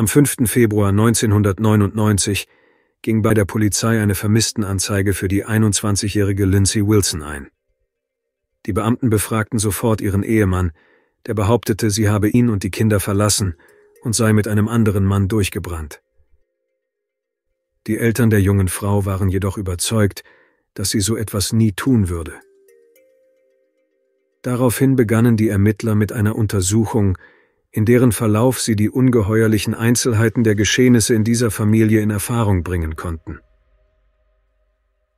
Am 5. Februar 1999 ging bei der Polizei eine Vermisstenanzeige für die 21-jährige Lindsay Wilson ein. Die Beamten befragten sofort ihren Ehemann, der behauptete, sie habe ihn und die Kinder verlassen und sei mit einem anderen Mann durchgebrannt. Die Eltern der jungen Frau waren jedoch überzeugt, dass sie so etwas nie tun würde. Daraufhin begannen die Ermittler mit einer Untersuchung, in deren Verlauf sie die ungeheuerlichen Einzelheiten der Geschehnisse in dieser Familie in Erfahrung bringen konnten.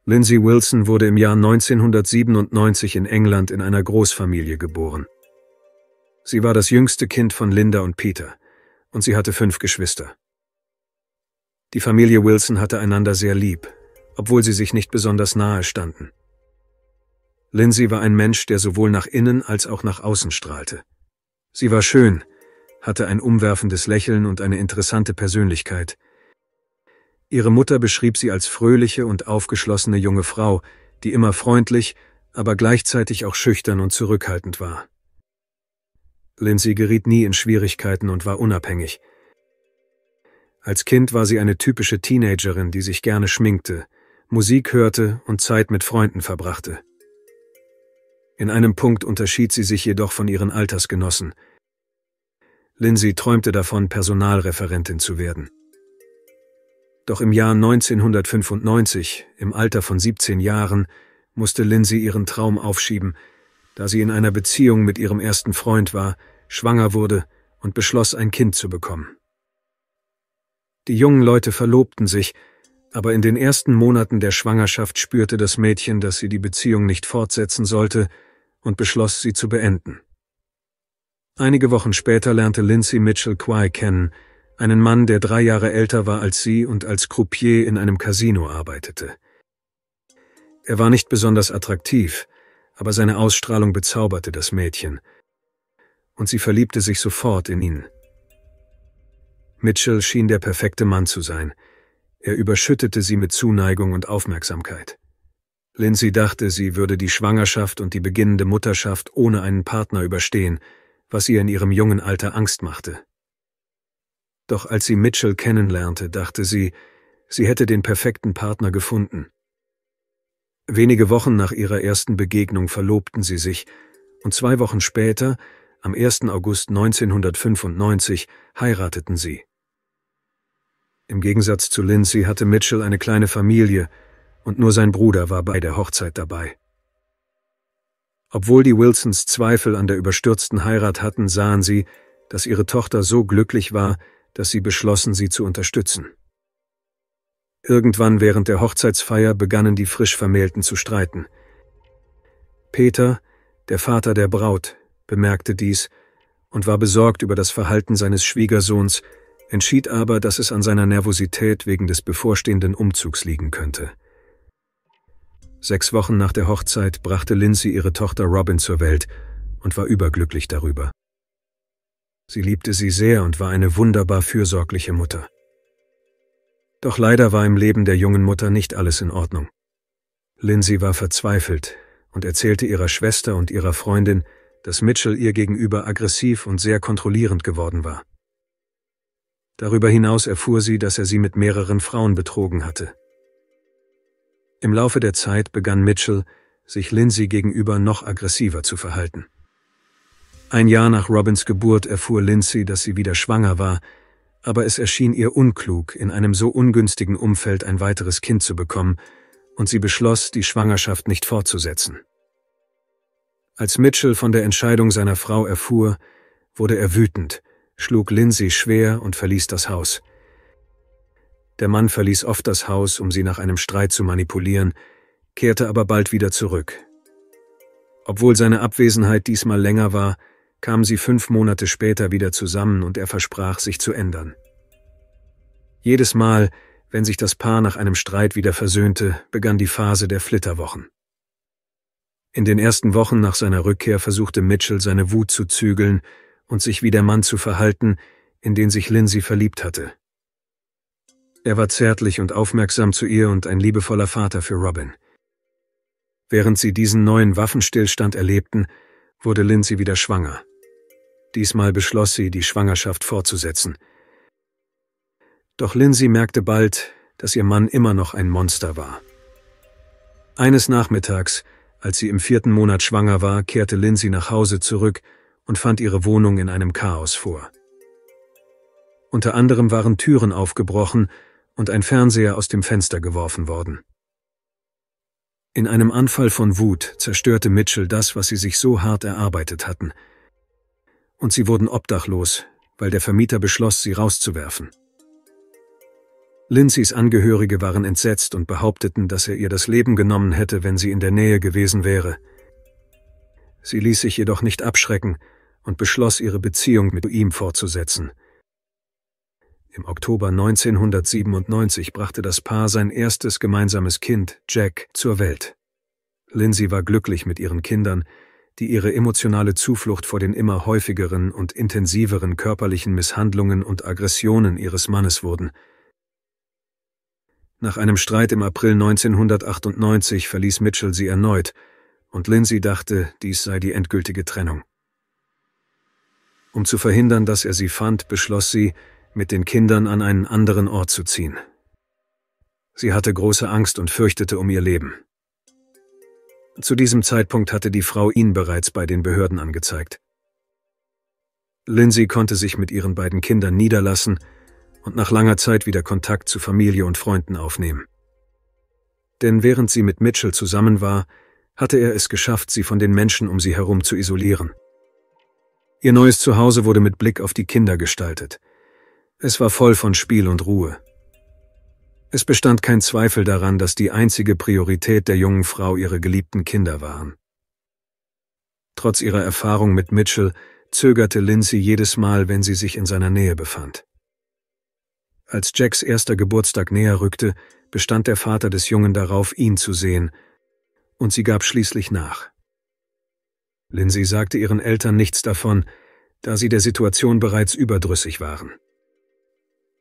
Lindsay Wilson wurde im Jahr 1997 in England in einer Großfamilie geboren. Sie war das jüngste Kind von Linda und Peter, und sie hatte fünf Geschwister. Die Familie Wilson hatte einander sehr lieb, obwohl sie sich nicht besonders nahe standen. Lindsay war ein Mensch, der sowohl nach innen als auch nach außen strahlte. Sie war schön, hatte ein umwerfendes Lächeln und eine interessante Persönlichkeit. Ihre Mutter beschrieb sie als fröhliche und aufgeschlossene junge Frau, die immer freundlich, aber gleichzeitig auch schüchtern und zurückhaltend war. Lindsay geriet nie in Schwierigkeiten und war unabhängig. Als Kind war sie eine typische Teenagerin, die sich gerne schminkte, Musik hörte und Zeit mit Freunden verbrachte. In einem Punkt unterschied sie sich jedoch von ihren Altersgenossen – Lindsay träumte davon, Personalreferentin zu werden. Doch im Jahr 1995, im Alter von 17 Jahren, musste Lindsay ihren Traum aufschieben, da sie in einer Beziehung mit ihrem ersten Freund war, schwanger wurde und beschloss, ein Kind zu bekommen. Die jungen Leute verlobten sich, aber in den ersten Monaten der Schwangerschaft spürte das Mädchen, dass sie die Beziehung nicht fortsetzen sollte und beschloss, sie zu beenden. Einige Wochen später lernte Lindsay Mitchell Quay kennen, einen Mann, der drei Jahre älter war als sie und als Croupier in einem Casino arbeitete. Er war nicht besonders attraktiv, aber seine Ausstrahlung bezauberte das Mädchen, und sie verliebte sich sofort in ihn. Mitchell schien der perfekte Mann zu sein. Er überschüttete sie mit Zuneigung und Aufmerksamkeit. Lindsay dachte, sie würde die Schwangerschaft und die beginnende Mutterschaft ohne einen Partner überstehen, was ihr in ihrem jungen Alter Angst machte. Doch als sie Mitchell kennenlernte, dachte sie, sie hätte den perfekten Partner gefunden. Wenige Wochen nach ihrer ersten Begegnung verlobten sie sich, und zwei Wochen später, am 1. August 1995, heirateten sie. Im Gegensatz zu Lindsay hatte Mitchell eine kleine Familie, und nur sein Bruder war bei der Hochzeit dabei. Obwohl die Wilsons Zweifel an der überstürzten Heirat hatten, sahen sie, dass ihre Tochter so glücklich war, dass sie beschlossen, sie zu unterstützen. Irgendwann während der Hochzeitsfeier begannen die Frischvermählten zu streiten. Peter, der Vater der Braut, bemerkte dies und war besorgt über das Verhalten seines Schwiegersohns, entschied aber, dass es an seiner Nervosität wegen des bevorstehenden Umzugs liegen könnte. Sechs Wochen nach der Hochzeit brachte Lindsay ihre Tochter Robin zur Welt und war überglücklich darüber. Sie liebte sie sehr und war eine wunderbar fürsorgliche Mutter. Doch leider war im Leben der jungen Mutter nicht alles in Ordnung. Lindsay war verzweifelt und erzählte ihrer Schwester und ihrer Freundin, dass Mitchell ihr gegenüber aggressiv und sehr kontrollierend geworden war. Darüber hinaus erfuhr sie, dass er sie mit mehreren Frauen betrogen hatte. Im Laufe der Zeit begann Mitchell, sich Lindsay gegenüber noch aggressiver zu verhalten. Ein Jahr nach Robins Geburt erfuhr Lindsay, dass sie wieder schwanger war, aber es erschien ihr unklug, in einem so ungünstigen Umfeld ein weiteres Kind zu bekommen, und sie beschloss, die Schwangerschaft nicht fortzusetzen. Als Mitchell von der Entscheidung seiner Frau erfuhr, wurde er wütend, schlug Lindsay schwer und verließ das Haus. Der Mann verließ oft das Haus, um sie nach einem Streit zu manipulieren, kehrte aber bald wieder zurück. Obwohl seine Abwesenheit diesmal länger war, kamen sie fünf Monate später wieder zusammen und er versprach, sich zu ändern. Jedes Mal, wenn sich das Paar nach einem Streit wieder versöhnte, begann die Phase der Flitterwochen. In den ersten Wochen nach seiner Rückkehr versuchte Mitchell seine Wut zu zügeln und sich wie der Mann zu verhalten, in den sich Lindsay verliebt hatte. Er war zärtlich und aufmerksam zu ihr und ein liebevoller Vater für Robin. Während sie diesen neuen Waffenstillstand erlebten, wurde Lindsay wieder schwanger. Diesmal beschloss sie, die Schwangerschaft fortzusetzen. Doch Lindsay merkte bald, dass ihr Mann immer noch ein Monster war. Eines Nachmittags, als sie im vierten Monat schwanger war, kehrte Lindsay nach Hause zurück und fand ihre Wohnung in einem Chaos vor. Unter anderem waren Türen aufgebrochen und ein Fernseher aus dem Fenster geworfen worden. In einem Anfall von Wut zerstörte Mitchell das, was sie sich so hart erarbeitet hatten. Und sie wurden obdachlos, weil der Vermieter beschloss, sie rauszuwerfen. Lindsays Angehörige waren entsetzt und behaupteten, dass er ihr das Leben genommen hätte, wenn sie in der Nähe gewesen wäre. Sie ließ sich jedoch nicht abschrecken und beschloss, ihre Beziehung mit ihm fortzusetzen – im Oktober 1997 brachte das Paar sein erstes gemeinsames Kind, Jack, zur Welt. Lindsay war glücklich mit ihren Kindern, die ihre emotionale Zuflucht vor den immer häufigeren und intensiveren körperlichen Misshandlungen und Aggressionen ihres Mannes wurden. Nach einem Streit im April 1998 verließ Mitchell sie erneut, und Lindsay dachte, dies sei die endgültige Trennung. Um zu verhindern, dass er sie fand, beschloss sie, mit den Kindern an einen anderen Ort zu ziehen. Sie hatte große Angst und fürchtete um ihr Leben. Zu diesem Zeitpunkt hatte die Frau ihn bereits bei den Behörden angezeigt. Lindsay konnte sich mit ihren beiden Kindern niederlassen und nach langer Zeit wieder Kontakt zu Familie und Freunden aufnehmen. Denn während sie mit Mitchell zusammen war, hatte er es geschafft, sie von den Menschen um sie herum zu isolieren. Ihr neues Zuhause wurde mit Blick auf die Kinder gestaltet – es war voll von Spiel und Ruhe. Es bestand kein Zweifel daran, dass die einzige Priorität der jungen Frau ihre geliebten Kinder waren. Trotz ihrer Erfahrung mit Mitchell zögerte Lindsay jedes Mal, wenn sie sich in seiner Nähe befand. Als Jacks erster Geburtstag näher rückte, bestand der Vater des Jungen darauf, ihn zu sehen, und sie gab schließlich nach. Lindsay sagte ihren Eltern nichts davon, da sie der Situation bereits überdrüssig waren.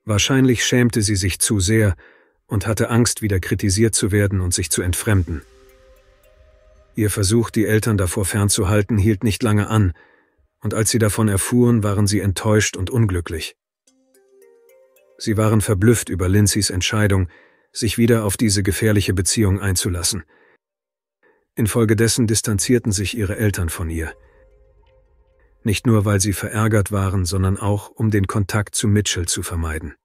Wahrscheinlich schämte sie sich zu sehr und hatte Angst, wieder kritisiert zu werden und sich zu entfremden. Ihr Versuch, die Eltern davor fernzuhalten, hielt nicht lange an, und als sie davon erfuhren, waren sie enttäuscht und unglücklich. Sie waren verblüfft über Lindsays Entscheidung, sich wieder auf diese gefährliche Beziehung einzulassen. Infolgedessen distanzierten sich ihre Eltern von ihr – nicht nur weil sie verärgert waren, sondern auch, um den Kontakt zu Mitchell zu vermeiden.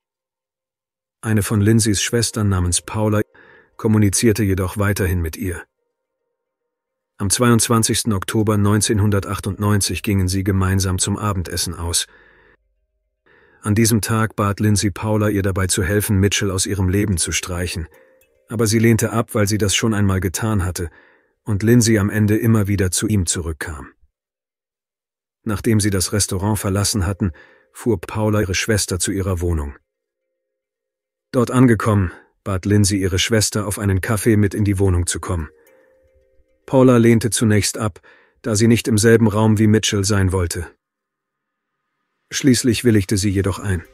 Eine von Lindsays Schwestern namens Paula kommunizierte jedoch weiterhin mit ihr. Am 22. Oktober 1998 gingen sie gemeinsam zum Abendessen aus. An diesem Tag bat Lindsay Paula, ihr dabei zu helfen, Mitchell aus ihrem Leben zu streichen. Aber sie lehnte ab, weil sie das schon einmal getan hatte und Lindsay am Ende immer wieder zu ihm zurückkam. Nachdem sie das Restaurant verlassen hatten, fuhr Paula ihre Schwester zu ihrer Wohnung. Dort angekommen, bat Lindsay ihre Schwester, auf einen Kaffee mit in die Wohnung zu kommen. Paula lehnte zunächst ab, da sie nicht im selben Raum wie Mitchell sein wollte. Schließlich willigte sie jedoch ein.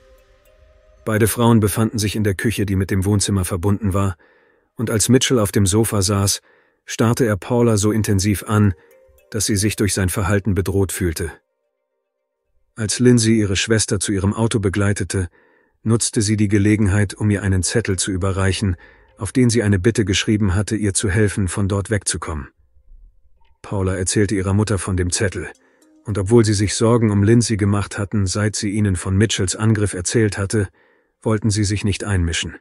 Beide Frauen befanden sich in der Küche, die mit dem Wohnzimmer verbunden war, und als Mitchell auf dem Sofa saß, starrte er Paula so intensiv an, dass sie sich durch sein Verhalten bedroht fühlte. Als Lindsay ihre Schwester zu ihrem Auto begleitete, nutzte sie die Gelegenheit, um ihr einen Zettel zu überreichen, auf den sie eine Bitte geschrieben hatte, ihr zu helfen, von dort wegzukommen. Paula erzählte ihrer Mutter von dem Zettel, und obwohl sie sich Sorgen um Lindsay gemacht hatten, seit sie ihnen von Mitchells Angriff erzählt hatte, wollten sie sich nicht einmischen.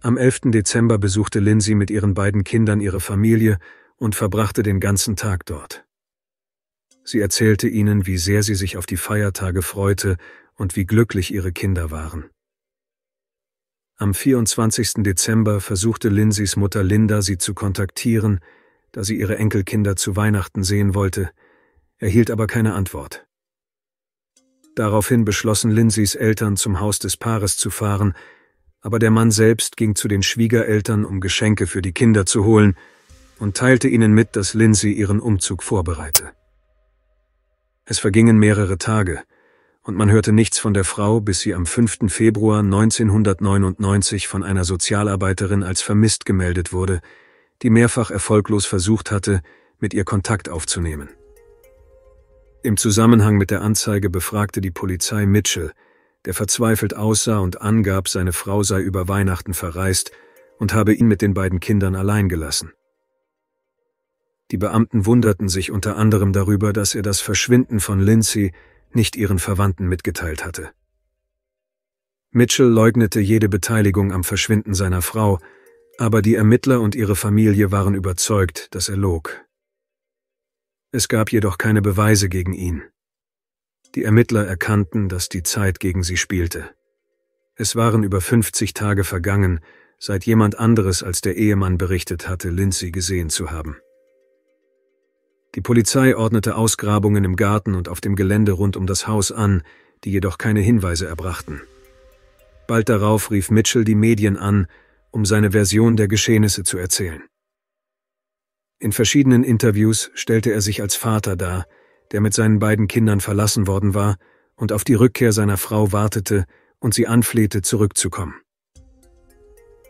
Am 11. Dezember besuchte Lindsay mit ihren beiden Kindern ihre Familie und verbrachte den ganzen Tag dort. Sie erzählte ihnen, wie sehr sie sich auf die Feiertage freute und wie glücklich ihre Kinder waren. Am 24. Dezember versuchte Lindsays Mutter Linda, sie zu kontaktieren, da sie ihre Enkelkinder zu Weihnachten sehen wollte, erhielt aber keine Antwort. Daraufhin beschlossen Lindsays Eltern, zum Haus des Paares zu fahren, aber der Mann selbst ging zu den Schwiegereltern, um Geschenke für die Kinder zu holen, und teilte ihnen mit, dass Lindsay ihren Umzug vorbereite. Es vergingen mehrere Tage, und man hörte nichts von der Frau, bis sie am 5. Februar 1999 von einer Sozialarbeiterin als vermisst gemeldet wurde, die mehrfach erfolglos versucht hatte, mit ihr Kontakt aufzunehmen. Im Zusammenhang mit der Anzeige befragte die Polizei Mitchell, der verzweifelt aussah und angab, seine Frau sei über Weihnachten verreist und habe ihn mit den beiden Kindern allein gelassen. Die Beamten wunderten sich unter anderem darüber, dass er das Verschwinden von Lindsay nicht ihren Verwandten mitgeteilt hatte. Mitchell leugnete jede Beteiligung am Verschwinden seiner Frau, aber die Ermittler und ihre Familie waren überzeugt, dass er log. Es gab jedoch keine Beweise gegen ihn. Die Ermittler erkannten, dass die Zeit gegen sie spielte. Es waren über 50 Tage vergangen, seit jemand anderes als der Ehemann berichtet hatte, Lindsay gesehen zu haben. Die Polizei ordnete Ausgrabungen im Garten und auf dem Gelände rund um das Haus an, die jedoch keine Hinweise erbrachten. Bald darauf rief Mitchell die Medien an, um seine Version der Geschehnisse zu erzählen. In verschiedenen Interviews stellte er sich als Vater dar, der mit seinen beiden Kindern verlassen worden war und auf die Rückkehr seiner Frau wartete und sie anflehte, zurückzukommen.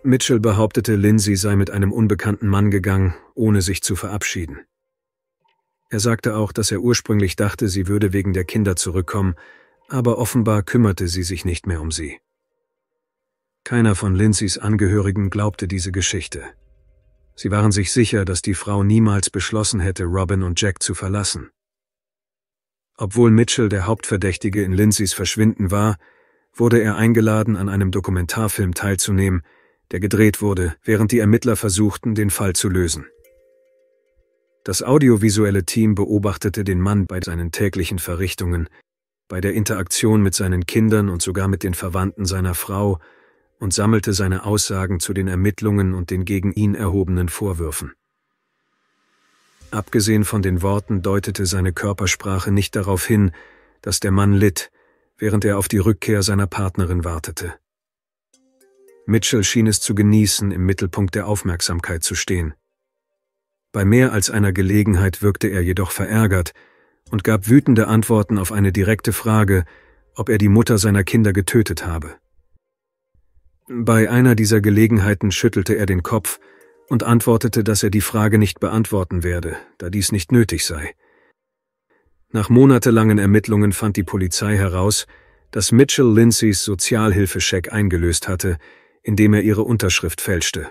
Mitchell behauptete, Lindsay sei mit einem unbekannten Mann gegangen, ohne sich zu verabschieden. Er sagte auch, dass er ursprünglich dachte, sie würde wegen der Kinder zurückkommen, aber offenbar kümmerte sie sich nicht mehr um sie. Keiner von Lindsays Angehörigen glaubte diese Geschichte. Sie waren sich sicher, dass die Frau niemals beschlossen hätte, Robin und Jack zu verlassen. Obwohl Mitchell der Hauptverdächtige in Lindsays Verschwinden war, wurde er eingeladen, an einem Dokumentarfilm teilzunehmen, der gedreht wurde, während die Ermittler versuchten, den Fall zu lösen. Das audiovisuelle Team beobachtete den Mann bei seinen täglichen Verrichtungen, bei der Interaktion mit seinen Kindern und sogar mit den Verwandten seiner Frau und sammelte seine Aussagen zu den Ermittlungen und den gegen ihn erhobenen Vorwürfen. Abgesehen von den Worten deutete seine Körpersprache nicht darauf hin, dass der Mann litt, während er auf die Rückkehr seiner Partnerin wartete. Mitchell schien es zu genießen, im Mittelpunkt der Aufmerksamkeit zu stehen. Bei mehr als einer Gelegenheit wirkte er jedoch verärgert und gab wütende Antworten auf eine direkte Frage, ob er die Mutter seiner Kinder getötet habe. Bei einer dieser Gelegenheiten schüttelte er den Kopf und antwortete, dass er die Frage nicht beantworten werde, da dies nicht nötig sei. Nach monatelangen Ermittlungen fand die Polizei heraus, dass Mitchell Lindsays Sozialhilfescheck eingelöst hatte, indem er ihre Unterschrift fälschte.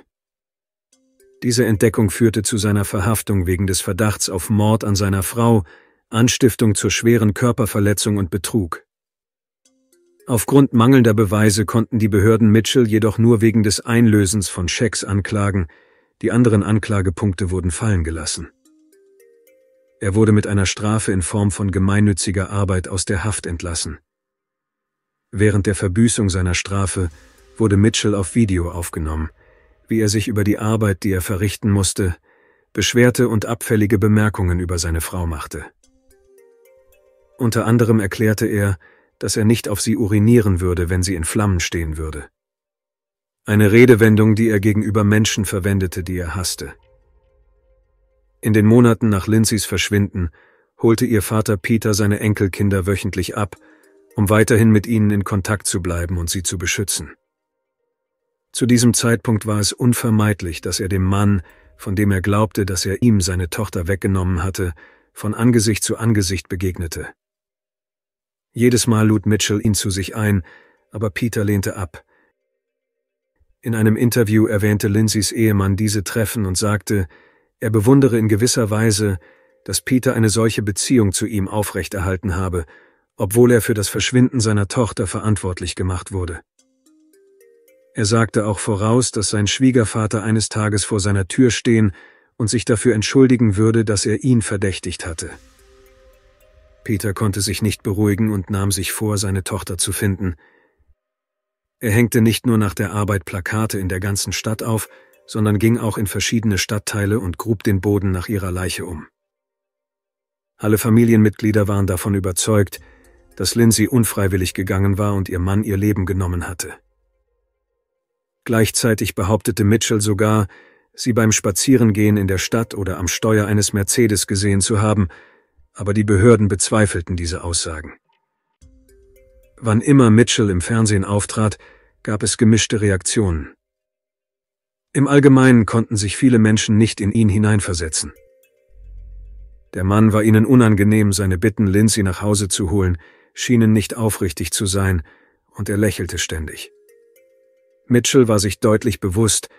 Diese Entdeckung führte zu seiner Verhaftung wegen des Verdachts auf Mord an seiner Frau, Anstiftung zur schweren Körperverletzung und Betrug. Aufgrund mangelnder Beweise konnten die Behörden Mitchell jedoch nur wegen des Einlösens von Schecks anklagen, die anderen Anklagepunkte wurden fallen gelassen. Er wurde mit einer Strafe in Form von gemeinnütziger Arbeit aus der Haft entlassen. Während der Verbüßung seiner Strafe wurde Mitchell auf Video aufgenommen – wie er sich über die Arbeit, die er verrichten musste, beschwerte und abfällige Bemerkungen über seine Frau machte. Unter anderem erklärte er, dass er nicht auf sie urinieren würde, wenn sie in Flammen stehen würde. Eine Redewendung, die er gegenüber Menschen verwendete, die er hasste. In den Monaten nach Lindsays Verschwinden holte ihr Vater Peter seine Enkelkinder wöchentlich ab, um weiterhin mit ihnen in Kontakt zu bleiben und sie zu beschützen. Zu diesem Zeitpunkt war es unvermeidlich, dass er dem Mann, von dem er glaubte, dass er ihm seine Tochter weggenommen hatte, von Angesicht zu Angesicht begegnete. Jedes Mal lud Mitchell ihn zu sich ein, aber Peter lehnte ab. In einem Interview erwähnte Lindsays Ehemann diese Treffen und sagte, er bewundere in gewisser Weise, dass Peter eine solche Beziehung zu ihm aufrechterhalten habe, obwohl er für das Verschwinden seiner Tochter verantwortlich gemacht wurde. Er sagte auch voraus, dass sein Schwiegervater eines Tages vor seiner Tür stehen und sich dafür entschuldigen würde, dass er ihn verdächtigt hatte. Peter konnte sich nicht beruhigen und nahm sich vor, seine Tochter zu finden. Er hängte nicht nur nach der Arbeit Plakate in der ganzen Stadt auf, sondern ging auch in verschiedene Stadtteile und grub den Boden nach ihrer Leiche um. Alle Familienmitglieder waren davon überzeugt, dass Lindsay unfreiwillig gegangen war und ihr Mann ihr Leben genommen hatte. Gleichzeitig behauptete Mitchell sogar, sie beim Spazierengehen in der Stadt oder am Steuer eines Mercedes gesehen zu haben, aber die Behörden bezweifelten diese Aussagen. Wann immer Mitchell im Fernsehen auftrat, gab es gemischte Reaktionen. Im Allgemeinen konnten sich viele Menschen nicht in ihn hineinversetzen. Der Mann war ihnen unangenehm, seine Bitten, Lindsay nach Hause zu holen, schienen nicht aufrichtig zu sein, und er lächelte ständig. Mitchell war sich deutlich bewusst,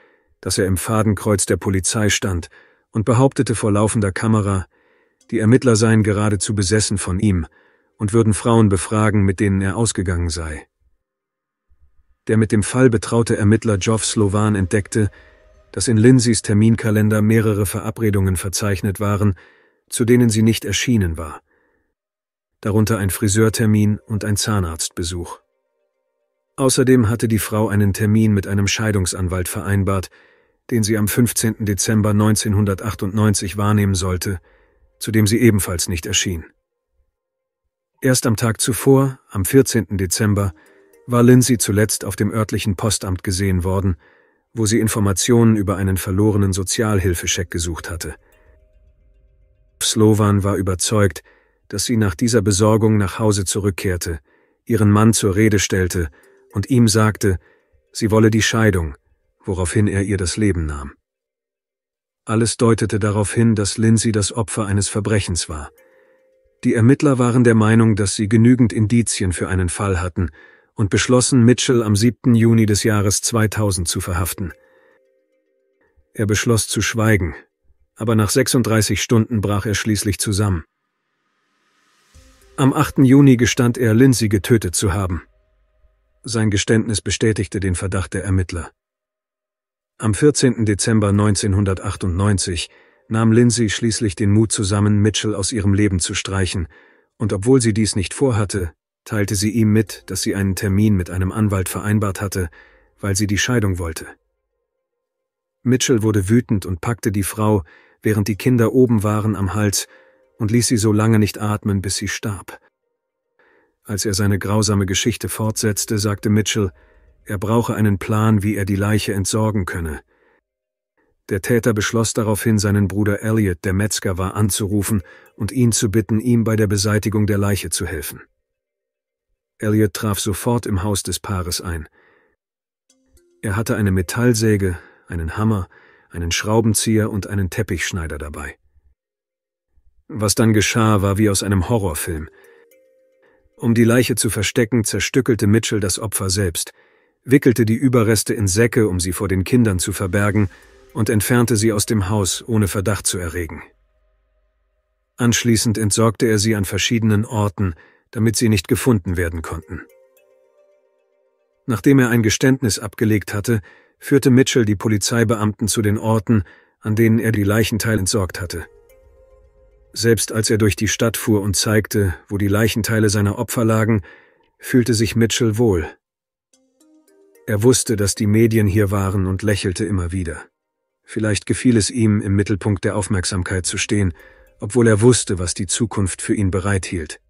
dass er im Fadenkreuz der Polizei stand und behauptete vor laufender Kamera, die Ermittler seien geradezu besessen von ihm und würden Frauen befragen, mit denen er ausgegangen sei. Der mit dem Fall betraute Ermittler Geoff Slovan entdeckte, dass in Lindsays Terminkalender mehrere Verabredungen verzeichnet waren, zu denen sie nicht erschienen war. Darunter ein Friseurtermin und ein Zahnarztbesuch. Außerdem hatte die Frau einen Termin mit einem Scheidungsanwalt vereinbart, den sie am 15. Dezember 1998 wahrnehmen sollte, zu dem sie ebenfalls nicht erschien. Erst am Tag zuvor, am 14. Dezember, war Lindsay zuletzt auf dem örtlichen Postamt gesehen worden, wo sie Informationen über einen verlorenen Sozialhilfescheck gesucht hatte. Slovan war überzeugt, dass sie nach dieser Besorgung nach Hause zurückkehrte, ihren Mann zur Rede stellte und ihm sagte, sie wolle die Scheidung, woraufhin er ihr das Leben nahm. Alles deutete darauf hin, dass Lindsay das Opfer eines Verbrechens war. Die Ermittler waren der Meinung, dass sie genügend Indizien für einen Fall hatten und beschlossen, Mitchell am 7. Juni des Jahres 2000 zu verhaften. Er beschloss zu schweigen, aber nach 36 Stunden brach er schließlich zusammen. Am 8. Juni gestand er, Lindsay getötet zu haben. Sein Geständnis bestätigte den Verdacht der Ermittler. Am 14. Dezember 1998 nahm Lindsay schließlich den Mut zusammen, Mitchell aus ihrem Leben zu streichen, und obwohl sie dies nicht vorhatte, teilte sie ihm mit, dass sie einen Termin mit einem Anwalt vereinbart hatte, weil sie die Scheidung wollte. Mitchell wurde wütend und packte die Frau, während die Kinder oben waren, am Hals und ließ sie so lange nicht atmen, bis sie starb. Als er seine grausame Geschichte fortsetzte, sagte Mitchell, er brauche einen Plan, wie er die Leiche entsorgen könne. Der Täter beschloss daraufhin, seinen Bruder Elliot, der Metzger war, anzurufen und ihn zu bitten, ihm bei der Beseitigung der Leiche zu helfen. Elliot traf sofort im Haus des Paares ein. Er hatte eine Metallsäge, einen Hammer, einen Schraubenzieher und einen Teppichschneider dabei. Was dann geschah, war wie aus einem Horrorfilm – um die Leiche zu verstecken, zerstückelte Mitchell das Opfer selbst, wickelte die Überreste in Säcke, um sie vor den Kindern zu verbergen, und entfernte sie aus dem Haus, ohne Verdacht zu erregen. Anschließend entsorgte er sie an verschiedenen Orten, damit sie nicht gefunden werden konnten. Nachdem er ein Geständnis abgelegt hatte, führte Mitchell die Polizeibeamten zu den Orten, an denen er die Leichenteile entsorgt hatte. Selbst als er durch die Stadt fuhr und zeigte, wo die Leichenteile seiner Opfer lagen, fühlte sich Mitchell wohl. Er wusste, dass die Medien hier waren und lächelte immer wieder. Vielleicht gefiel es ihm, im Mittelpunkt der Aufmerksamkeit zu stehen, obwohl er wusste, was die Zukunft für ihn bereithielt.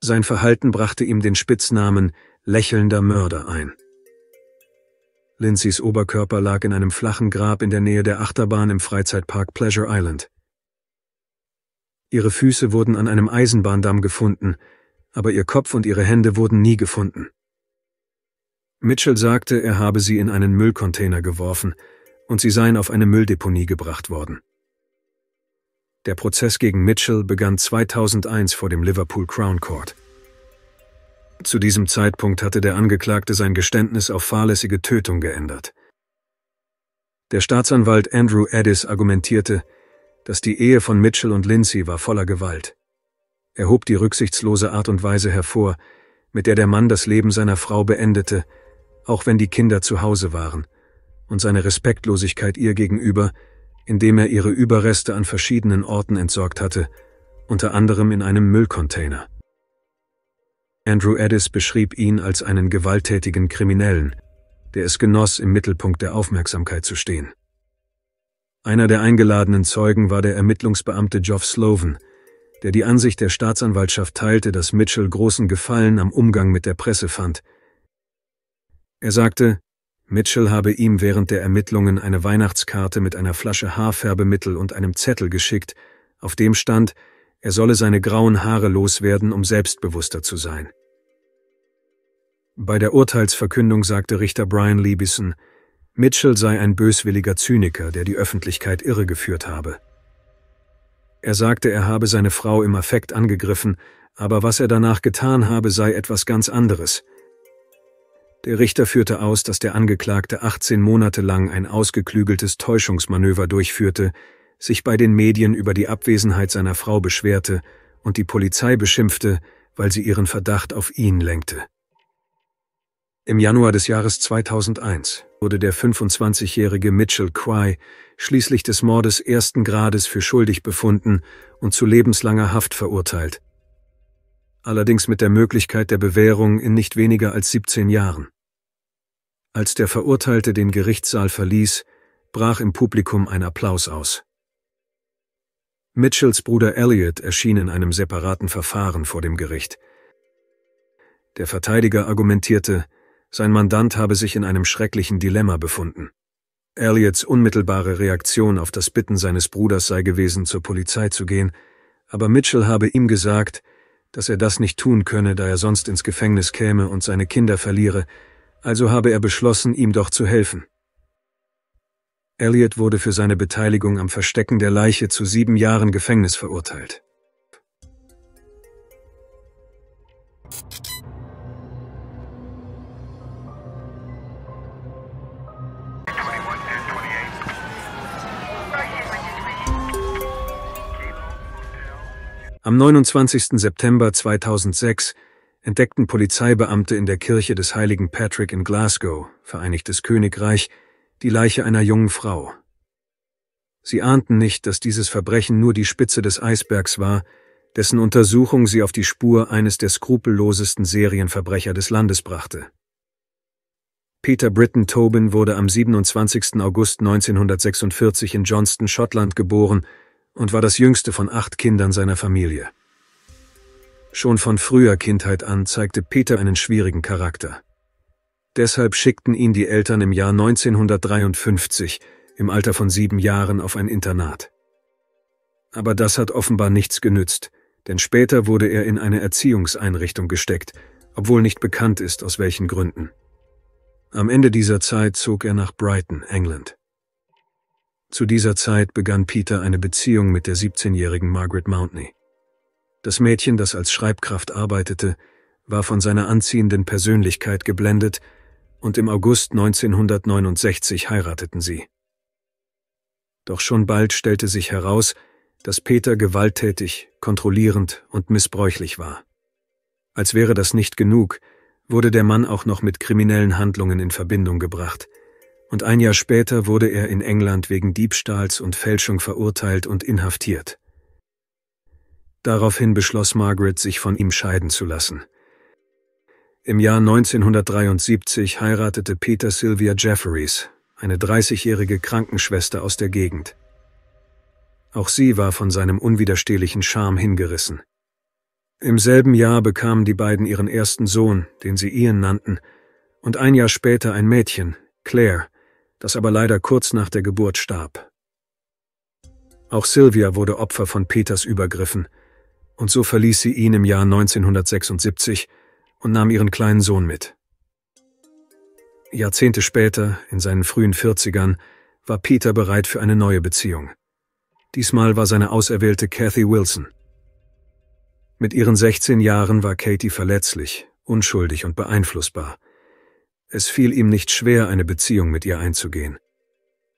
Sein Verhalten brachte ihm den Spitznamen lächelnder Mörder ein. Lindsays Oberkörper lag in einem flachen Grab in der Nähe der Achterbahn im Freizeitpark Pleasure Island. Ihre Füße wurden an einem Eisenbahndamm gefunden, aber ihr Kopf und ihre Hände wurden nie gefunden. Mitchell sagte, er habe sie in einen Müllcontainer geworfen und sie seien auf eine Mülldeponie gebracht worden. Der Prozess gegen Mitchell begann 2001 vor dem Liverpool Crown Court. Zu diesem Zeitpunkt hatte der Angeklagte sein Geständnis auf fahrlässige Tötung geändert. Der Staatsanwalt Andrew Addis argumentierte, dass die Ehe von Mitchell und Lindsay war voller Gewalt. Er hob die rücksichtslose Art und Weise hervor, mit der der Mann das Leben seiner Frau beendete, auch wenn die Kinder zu Hause waren, und seine Respektlosigkeit ihr gegenüber, indem er ihre Überreste an verschiedenen Orten entsorgt hatte, unter anderem in einem Müllcontainer. Andrew Addis beschrieb ihn als einen gewalttätigen Kriminellen, der es genoss, im Mittelpunkt der Aufmerksamkeit zu stehen. Einer der eingeladenen Zeugen war der Ermittlungsbeamte Geoff Sloven, der die Ansicht der Staatsanwaltschaft teilte, dass Mitchell großen Gefallen am Umgang mit der Presse fand. Er sagte, Mitchell habe ihm während der Ermittlungen eine Weihnachtskarte mit einer Flasche Haarfärbemittel und einem Zettel geschickt, auf dem stand, er solle seine grauen Haare loswerden, um selbstbewusster zu sein. Bei der Urteilsverkündung sagte Richter Brian Liebison, Mitchell sei ein böswilliger Zyniker, der die Öffentlichkeit irregeführt habe. Er sagte, er habe seine Frau im Affekt angegriffen, aber was er danach getan habe, sei etwas ganz anderes. Der Richter führte aus, dass der Angeklagte 18 Monate lang ein ausgeklügeltes Täuschungsmanöver durchführte, sich bei den Medien über die Abwesenheit seiner Frau beschwerte und die Polizei beschimpfte, weil sie ihren Verdacht auf ihn lenkte. Im Januar des Jahres 2001 wurde der 25-jährige Mitchell Quay schließlich des Mordes ersten Grades für schuldig befunden und zu lebenslanger Haft verurteilt. Allerdings mit der Möglichkeit der Bewährung in nicht weniger als 17 Jahren. Als der Verurteilte den Gerichtssaal verließ, brach im Publikum ein Applaus aus. Mitchells Bruder Elliot erschien in einem separaten Verfahren vor dem Gericht. Der Verteidiger argumentierte, sein Mandant habe sich in einem schrecklichen Dilemma befunden. Elliots unmittelbare Reaktion auf das Bitten seines Bruders sei gewesen, zur Polizei zu gehen, aber Mitchell habe ihm gesagt, dass er das nicht tun könne, da er sonst ins Gefängnis käme und seine Kinder verliere, also habe er beschlossen, ihm doch zu helfen. Elliot wurde für seine Beteiligung am Verstecken der Leiche zu sieben Jahren Gefängnis verurteilt. Am 29. September 2006 entdeckten Polizeibeamte in der Kirche des heiligen Patrick in Glasgow, Vereinigtes Königreich, die Leiche einer jungen Frau. Sie ahnten nicht, dass dieses Verbrechen nur die Spitze des Eisbergs war, dessen Untersuchung sie auf die Spur eines der skrupellosesten Serienverbrecher des Landes brachte. Peter Britton Tobin wurde am 27. August 1946 in Johnston, Schottland geboren und war das jüngste von acht Kindern seiner Familie. Schon von früher Kindheit an zeigte Peter einen schwierigen Charakter. Deshalb schickten ihn die Eltern im Jahr 1953, im Alter von sieben Jahren, auf ein Internat. Aber das hat offenbar nichts genützt, denn später wurde er in eine Erziehungseinrichtung gesteckt, obwohl nicht bekannt ist, aus welchen Gründen. Am Ende dieser Zeit zog er nach Brighton, England. Zu dieser Zeit begann Peter eine Beziehung mit der 17-jährigen Margaret Mountney. Das Mädchen, das als Schreibkraft arbeitete, war von seiner anziehenden Persönlichkeit geblendet und im August 1969 heirateten sie. Doch schon bald stellte sich heraus, dass Peter gewalttätig, kontrollierend und missbräuchlich war. Als wäre das nicht genug, wurde der Mann auch noch mit kriminellen Handlungen in Verbindung gebracht – und ein Jahr später wurde er in England wegen Diebstahls und Fälschung verurteilt und inhaftiert. Daraufhin beschloss Margaret, sich von ihm scheiden zu lassen. Im Jahr 1973 heiratete Peter Sylvia Jefferies, eine 30-jährige Krankenschwester aus der Gegend. Auch sie war von seinem unwiderstehlichen Charme hingerissen. Im selben Jahr bekamen die beiden ihren ersten Sohn, den sie Ian nannten, und ein Jahr später ein Mädchen, Claire, das aber leider kurz nach der Geburt starb. Auch Sylvia wurde Opfer von Peters Übergriffen, und so verließ sie ihn im Jahr 1976 und nahm ihren kleinen Sohn mit. Jahrzehnte später, in seinen frühen 40ern, war Peter bereit für eine neue Beziehung. Diesmal war seine auserwählte Kathy Wilson. Mit ihren 16 Jahren war Katie verletzlich, unschuldig und beeinflussbar. Es fiel ihm nicht schwer, eine Beziehung mit ihr einzugehen.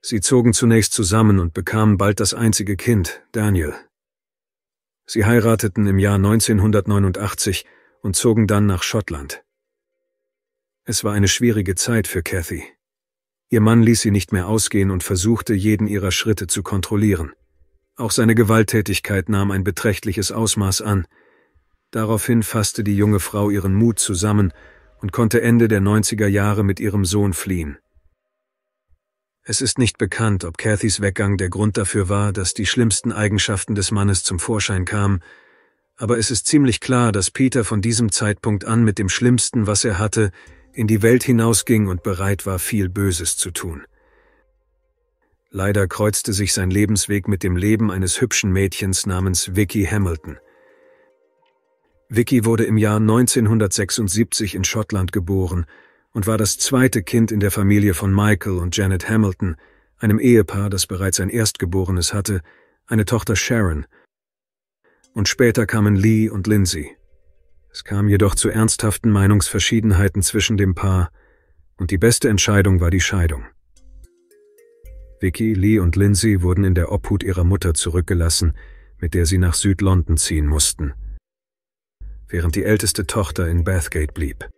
Sie zogen zunächst zusammen und bekamen bald das einzige Kind, Daniel. Sie heirateten im Jahr 1989 und zogen dann nach Schottland. Es war eine schwierige Zeit für Cathy. Ihr Mann ließ sie nicht mehr ausgehen und versuchte, jeden ihrer Schritte zu kontrollieren. Auch seine Gewalttätigkeit nahm ein beträchtliches Ausmaß an. Daraufhin fasste die junge Frau ihren Mut zusammen und konnte Ende der 90er Jahre mit ihrem Sohn fliehen. Es ist nicht bekannt, ob Cathys Weggang der Grund dafür war, dass die schlimmsten Eigenschaften des Mannes zum Vorschein kamen, aber es ist ziemlich klar, dass Peter von diesem Zeitpunkt an mit dem Schlimmsten, was er hatte, in die Welt hinausging und bereit war, viel Böses zu tun. Leider kreuzte sich sein Lebensweg mit dem Leben eines hübschen Mädchens namens Vicky Hamilton – Vicky wurde im Jahr 1976 in Schottland geboren und war das zweite Kind in der Familie von Michael und Janet Hamilton, einem Ehepaar, das bereits ein Erstgeborenes hatte, eine Tochter Sharon. Und später kamen Lee und Lindsay. Es kam jedoch zu ernsthaften Meinungsverschiedenheiten zwischen dem Paar, und die beste Entscheidung war die Scheidung. Vicky, Lee und Lindsay wurden in der Obhut ihrer Mutter zurückgelassen, mit der sie nach Süd-London ziehen mussten – während die älteste Tochter in Bathgate blieb.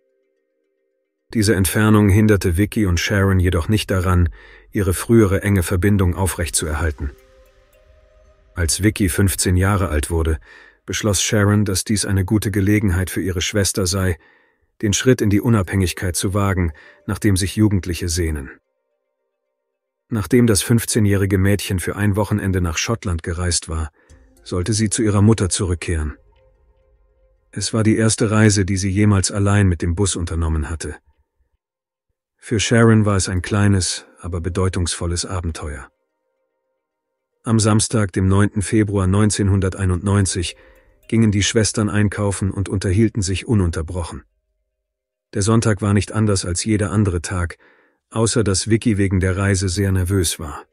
Diese Entfernung hinderte Vicky und Sharon jedoch nicht daran, ihre frühere enge Verbindung aufrechtzuerhalten. Als Vicky 15 Jahre alt wurde, beschloss Sharon, dass dies eine gute Gelegenheit für ihre Schwester sei, den Schritt in die Unabhängigkeit zu wagen, nach dem sich Jugendliche sehnen. Nachdem das 15-jährige Mädchen für ein Wochenende nach Schottland gereist war, sollte sie zu ihrer Mutter zurückkehren. Es war die erste Reise, die sie jemals allein mit dem Bus unternommen hatte. Für Sharon war es ein kleines, aber bedeutungsvolles Abenteuer. Am Samstag, dem 9. Februar 1991, gingen die Schwestern einkaufen und unterhielten sich ununterbrochen. Der Sonntag war nicht anders als jeder andere Tag, außer dass Vicky wegen der Reise sehr nervös war.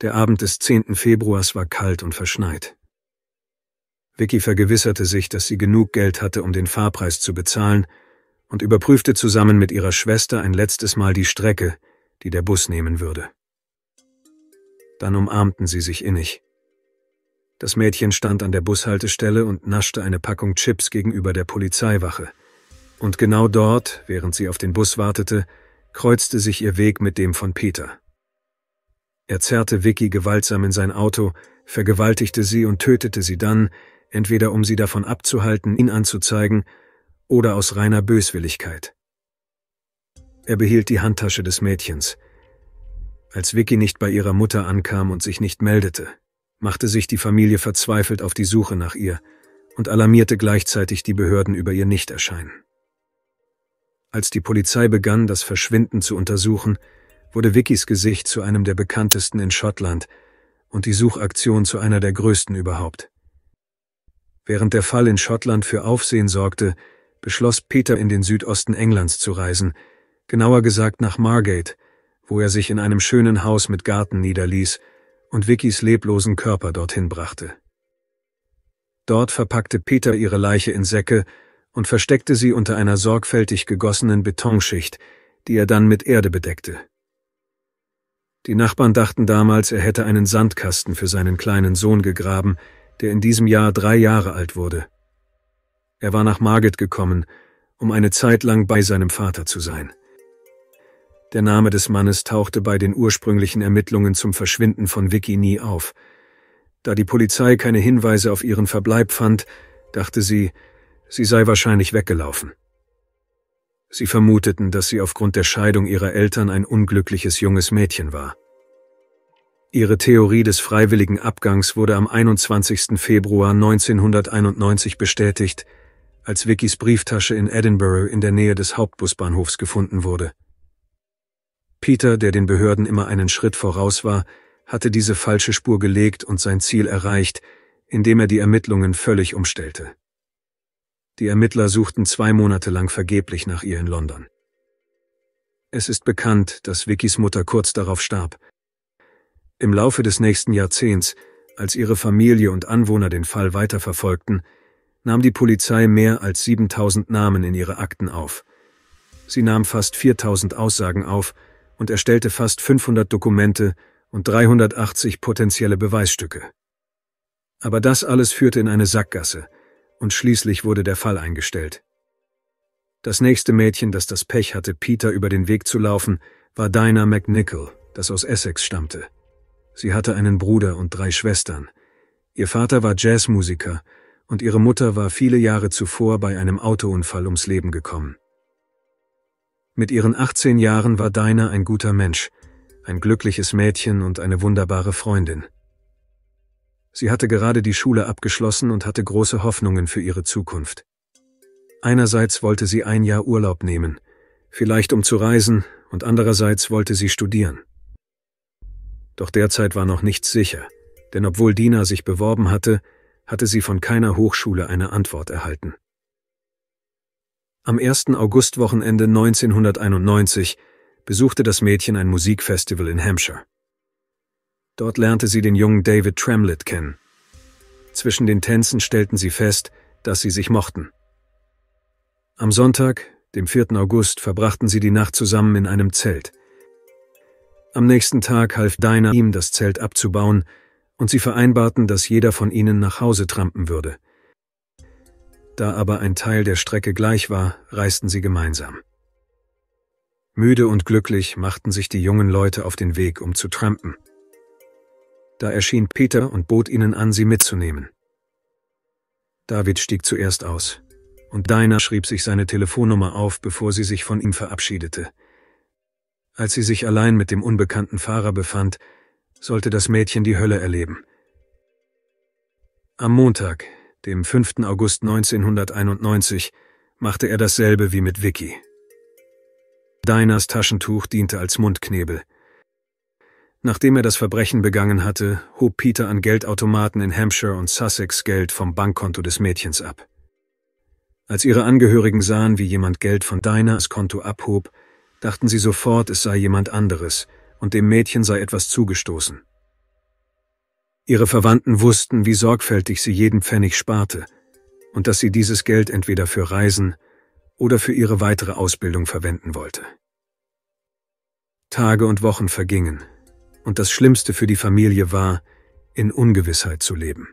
Der Abend des 10. Februars war kalt und verschneit. Vicky vergewisserte sich, dass sie genug Geld hatte, um den Fahrpreis zu bezahlen, und überprüfte zusammen mit ihrer Schwester ein letztes Mal die Strecke, die der Bus nehmen würde. Dann umarmten sie sich innig. Das Mädchen stand an der Bushaltestelle und naschte eine Packung Chips gegenüber der Polizeiwache. Und genau dort, während sie auf den Bus wartete, kreuzte sich ihr Weg mit dem von Peter. Er zerrte Vicky gewaltsam in sein Auto, vergewaltigte sie und tötete sie dann, entweder um sie davon abzuhalten, ihn anzuzeigen, oder aus reiner Böswilligkeit. Er behielt die Handtasche des Mädchens. Als Vicky nicht bei ihrer Mutter ankam und sich nicht meldete, machte sich die Familie verzweifelt auf die Suche nach ihr und alarmierte gleichzeitig die Behörden über ihr Nichterscheinen. Als die Polizei begann, das Verschwinden zu untersuchen, wurde Vickys Gesicht zu einem der bekanntesten in Schottland und die Suchaktion zu einer der größten überhaupt. Während der Fall in Schottland für Aufsehen sorgte, beschloss Peter in den Südosten Englands zu reisen, genauer gesagt nach Margate, wo er sich in einem schönen Haus mit Garten niederließ und Vickys leblosen Körper dorthin brachte. Dort verpackte Peter ihre Leiche in Säcke und versteckte sie unter einer sorgfältig gegossenen Betonschicht, die er dann mit Erde bedeckte. Die Nachbarn dachten damals, er hätte einen Sandkasten für seinen kleinen Sohn gegraben, der in diesem Jahr drei Jahre alt wurde. Er war nach Margit gekommen, um eine Zeit lang bei seinem Vater zu sein. Der Name des Mannes tauchte bei den ursprünglichen Ermittlungen zum Verschwinden von Vicky nie auf. Da die Polizei keine Hinweise auf ihren Verbleib fand, dachte sie, sie sei wahrscheinlich weggelaufen. Sie vermuteten, dass sie aufgrund der Scheidung ihrer Eltern ein unglückliches junges Mädchen war. Ihre Theorie des freiwilligen Abgangs wurde am 21. Februar 1991 bestätigt, als Vickys Brieftasche in Edinburgh in der Nähe des Hauptbusbahnhofs gefunden wurde. Peter, der den Behörden immer einen Schritt voraus war, hatte diese falsche Spur gelegt und sein Ziel erreicht, indem er die Ermittlungen völlig umstellte. Die Ermittler suchten zwei Monate lang vergeblich nach ihr in London. Es ist bekannt, dass Vickys Mutter kurz darauf starb, im Laufe des nächsten Jahrzehnts, als ihre Familie und Anwohner den Fall weiterverfolgten, nahm die Polizei mehr als 7000 Namen in ihre Akten auf. Sie nahm fast 4000 Aussagen auf und erstellte fast 500 Dokumente und 380 potenzielle Beweisstücke. Aber das alles führte in eine Sackgasse und schließlich wurde der Fall eingestellt. Das nächste Mädchen, das das Pech hatte, Peter über den Weg zu laufen, war Dinah McNichol, das aus Essex stammte. Sie hatte einen Bruder und drei Schwestern. Ihr Vater war Jazzmusiker und ihre Mutter war viele Jahre zuvor bei einem Autounfall ums Leben gekommen. Mit ihren 18 Jahren war Dinah ein guter Mensch, ein glückliches Mädchen und eine wunderbare Freundin. Sie hatte gerade die Schule abgeschlossen und hatte große Hoffnungen für ihre Zukunft. Einerseits wollte sie ein Jahr Urlaub nehmen, vielleicht um zu reisen, und andererseits wollte sie studieren. Doch derzeit war noch nichts sicher, denn obwohl Dina sich beworben hatte, hatte sie von keiner Hochschule eine Antwort erhalten. Am 1. Augustwochenende 1991 besuchte das Mädchen ein Musikfestival in Hampshire. Dort lernte sie den jungen David Tremlett kennen. Zwischen den Tänzen stellten sie fest, dass sie sich mochten. Am Sonntag, dem 4. August, verbrachten sie die Nacht zusammen in einem Zelt. Am nächsten Tag half Dinah ihm, das Zelt abzubauen, und sie vereinbarten, dass jeder von ihnen nach Hause trampen würde. Da aber ein Teil der Strecke gleich war, reisten sie gemeinsam. Müde und glücklich machten sich die jungen Leute auf den Weg, um zu trampen. Da erschien Peter und bot ihnen an, sie mitzunehmen. David stieg zuerst aus, und Dinah schrieb sich seine Telefonnummer auf, bevor sie sich von ihm verabschiedete. Als sie sich allein mit dem unbekannten Fahrer befand, sollte das Mädchen die Hölle erleben. Am Montag, dem 5. August 1991, machte er dasselbe wie mit Vicky. Diners Taschentuch diente als Mundknebel. Nachdem er das Verbrechen begangen hatte, hob Peter an Geldautomaten in Hampshire und Sussex Geld vom Bankkonto des Mädchens ab. Als ihre Angehörigen sahen, wie jemand Geld von Diners Konto abhob, dachten sie sofort, es sei jemand anderes, und dem Mädchen sei etwas zugestoßen. Ihre Verwandten wussten, wie sorgfältig sie jeden Pfennig sparte und dass sie dieses Geld entweder für Reisen oder für ihre weitere Ausbildung verwenden wollte. Tage und Wochen vergingen, und das Schlimmste für die Familie war, in Ungewissheit zu leben.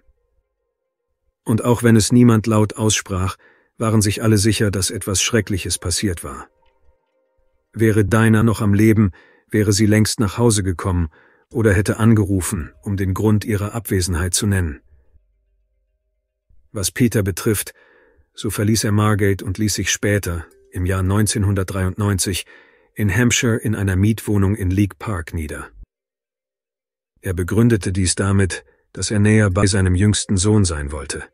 Und auch wenn es niemand laut aussprach, waren sich alle sicher, dass etwas Schreckliches passiert war. Wäre Dinah noch am Leben, wäre sie längst nach Hause gekommen oder hätte angerufen, um den Grund ihrer Abwesenheit zu nennen. Was Peter betrifft, so verließ er Margate und ließ sich später, im Jahr 1993, in Hampshire in einer Mietwohnung in League Park nieder. Er begründete dies damit, dass er näher bei seinem jüngsten Sohn sein wollte.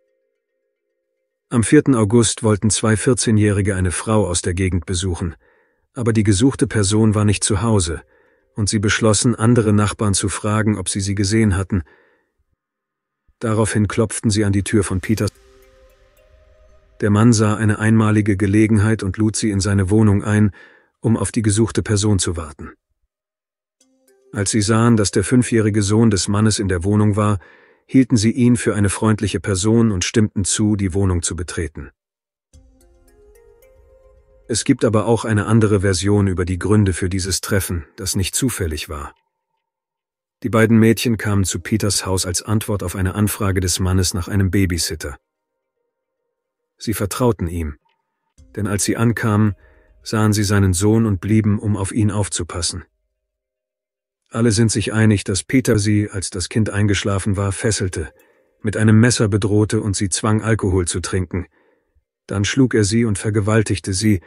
Am 4. August wollten zwei 14-Jährige eine Frau aus der Gegend besuchen – aber die gesuchte Person war nicht zu Hause, und sie beschlossen, andere Nachbarn zu fragen, ob sie sie gesehen hatten. Daraufhin klopften sie an die Tür von Peters. Der Mann sah eine einmalige Gelegenheit und lud sie in seine Wohnung ein, um auf die gesuchte Person zu warten. Als sie sahen, dass der fünfjährige Sohn des Mannes in der Wohnung war, hielten sie ihn für eine freundliche Person und stimmten zu, die Wohnung zu betreten. Es gibt aber auch eine andere Version über die Gründe für dieses Treffen, das nicht zufällig war. Die beiden Mädchen kamen zu Peters Haus als Antwort auf eine Anfrage des Mannes nach einem Babysitter. Sie vertrauten ihm, denn als sie ankamen, sahen sie seinen Sohn und blieben, um auf ihn aufzupassen. Alle sind sich einig, dass Peter sie, als das Kind eingeschlafen war, fesselte, mit einem Messer bedrohte und sie zwang, Alkohol zu trinken. Dann schlug er sie und vergewaltigte sie,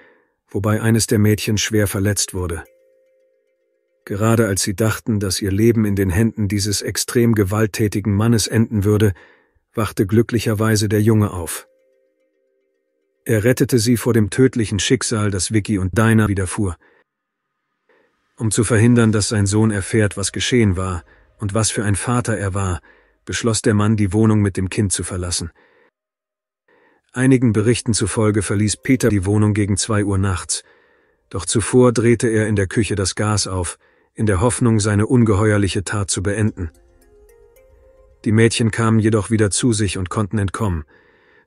wobei eines der Mädchen schwer verletzt wurde. Gerade als sie dachten, dass ihr Leben in den Händen dieses extrem gewalttätigen Mannes enden würde, wachte glücklicherweise der Junge auf. Er rettete sie vor dem tödlichen Schicksal, das Vicky und Dinah widerfuhr. Um zu verhindern, dass sein Sohn erfährt, was geschehen war und was für ein Vater er war, beschloss der Mann, die Wohnung mit dem Kind zu verlassen – Einigen Berichten zufolge verließ Peter die Wohnung gegen zwei Uhr nachts, doch zuvor drehte er in der Küche das Gas auf, in der Hoffnung, seine ungeheuerliche Tat zu beenden. Die Mädchen kamen jedoch wieder zu sich und konnten entkommen.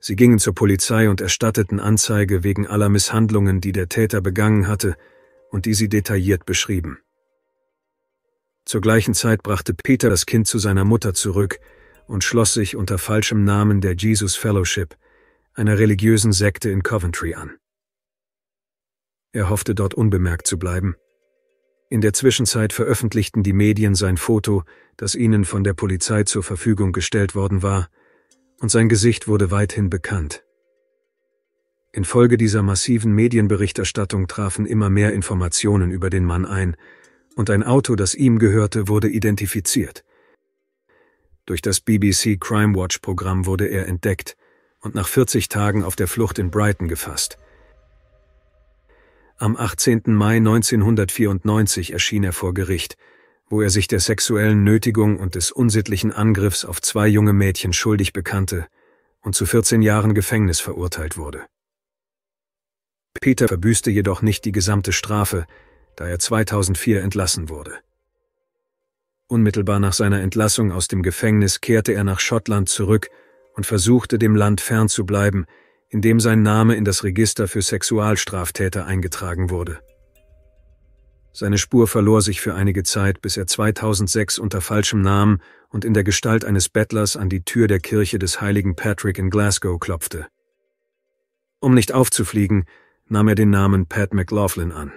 Sie gingen zur Polizei und erstatteten Anzeige wegen aller Misshandlungen, die der Täter begangen hatte und die sie detailliert beschrieben. Zur gleichen Zeit brachte Peter das Kind zu seiner Mutter zurück und schloss sich unter falschem Namen der Jesus Fellowship – einer religiösen Sekte in Coventry an. Er hoffte dort unbemerkt zu bleiben. In der Zwischenzeit veröffentlichten die Medien sein Foto, das ihnen von der Polizei zur Verfügung gestellt worden war, und sein Gesicht wurde weithin bekannt. Infolge dieser massiven Medienberichterstattung trafen immer mehr Informationen über den Mann ein, und ein Auto, das ihm gehörte, wurde identifiziert. Durch das BBC Crime Watch Programm wurde er entdeckt und nach 40 Tagen auf der Flucht in Brighton gefasst. Am 18. Mai 1994 erschien er vor Gericht, wo er sich der sexuellen Nötigung und des unsittlichen Angriffs auf zwei junge Mädchen schuldig bekannte und zu 14 Jahren Gefängnis verurteilt wurde. Peter verbüßte jedoch nicht die gesamte Strafe, da er 2004 entlassen wurde. Unmittelbar nach seiner Entlassung aus dem Gefängnis kehrte er nach Schottland zurück und versuchte, dem Land fernzubleiben, in dem sein Name in das Register für Sexualstraftäter eingetragen wurde. Seine Spur verlor sich für einige Zeit, bis er 2006 unter falschem Namen und in der Gestalt eines Bettlers an die Tür der Kirche des heiligen Patrick in Glasgow klopfte. Um nicht aufzufliegen, nahm er den Namen Pat McLaughlin an.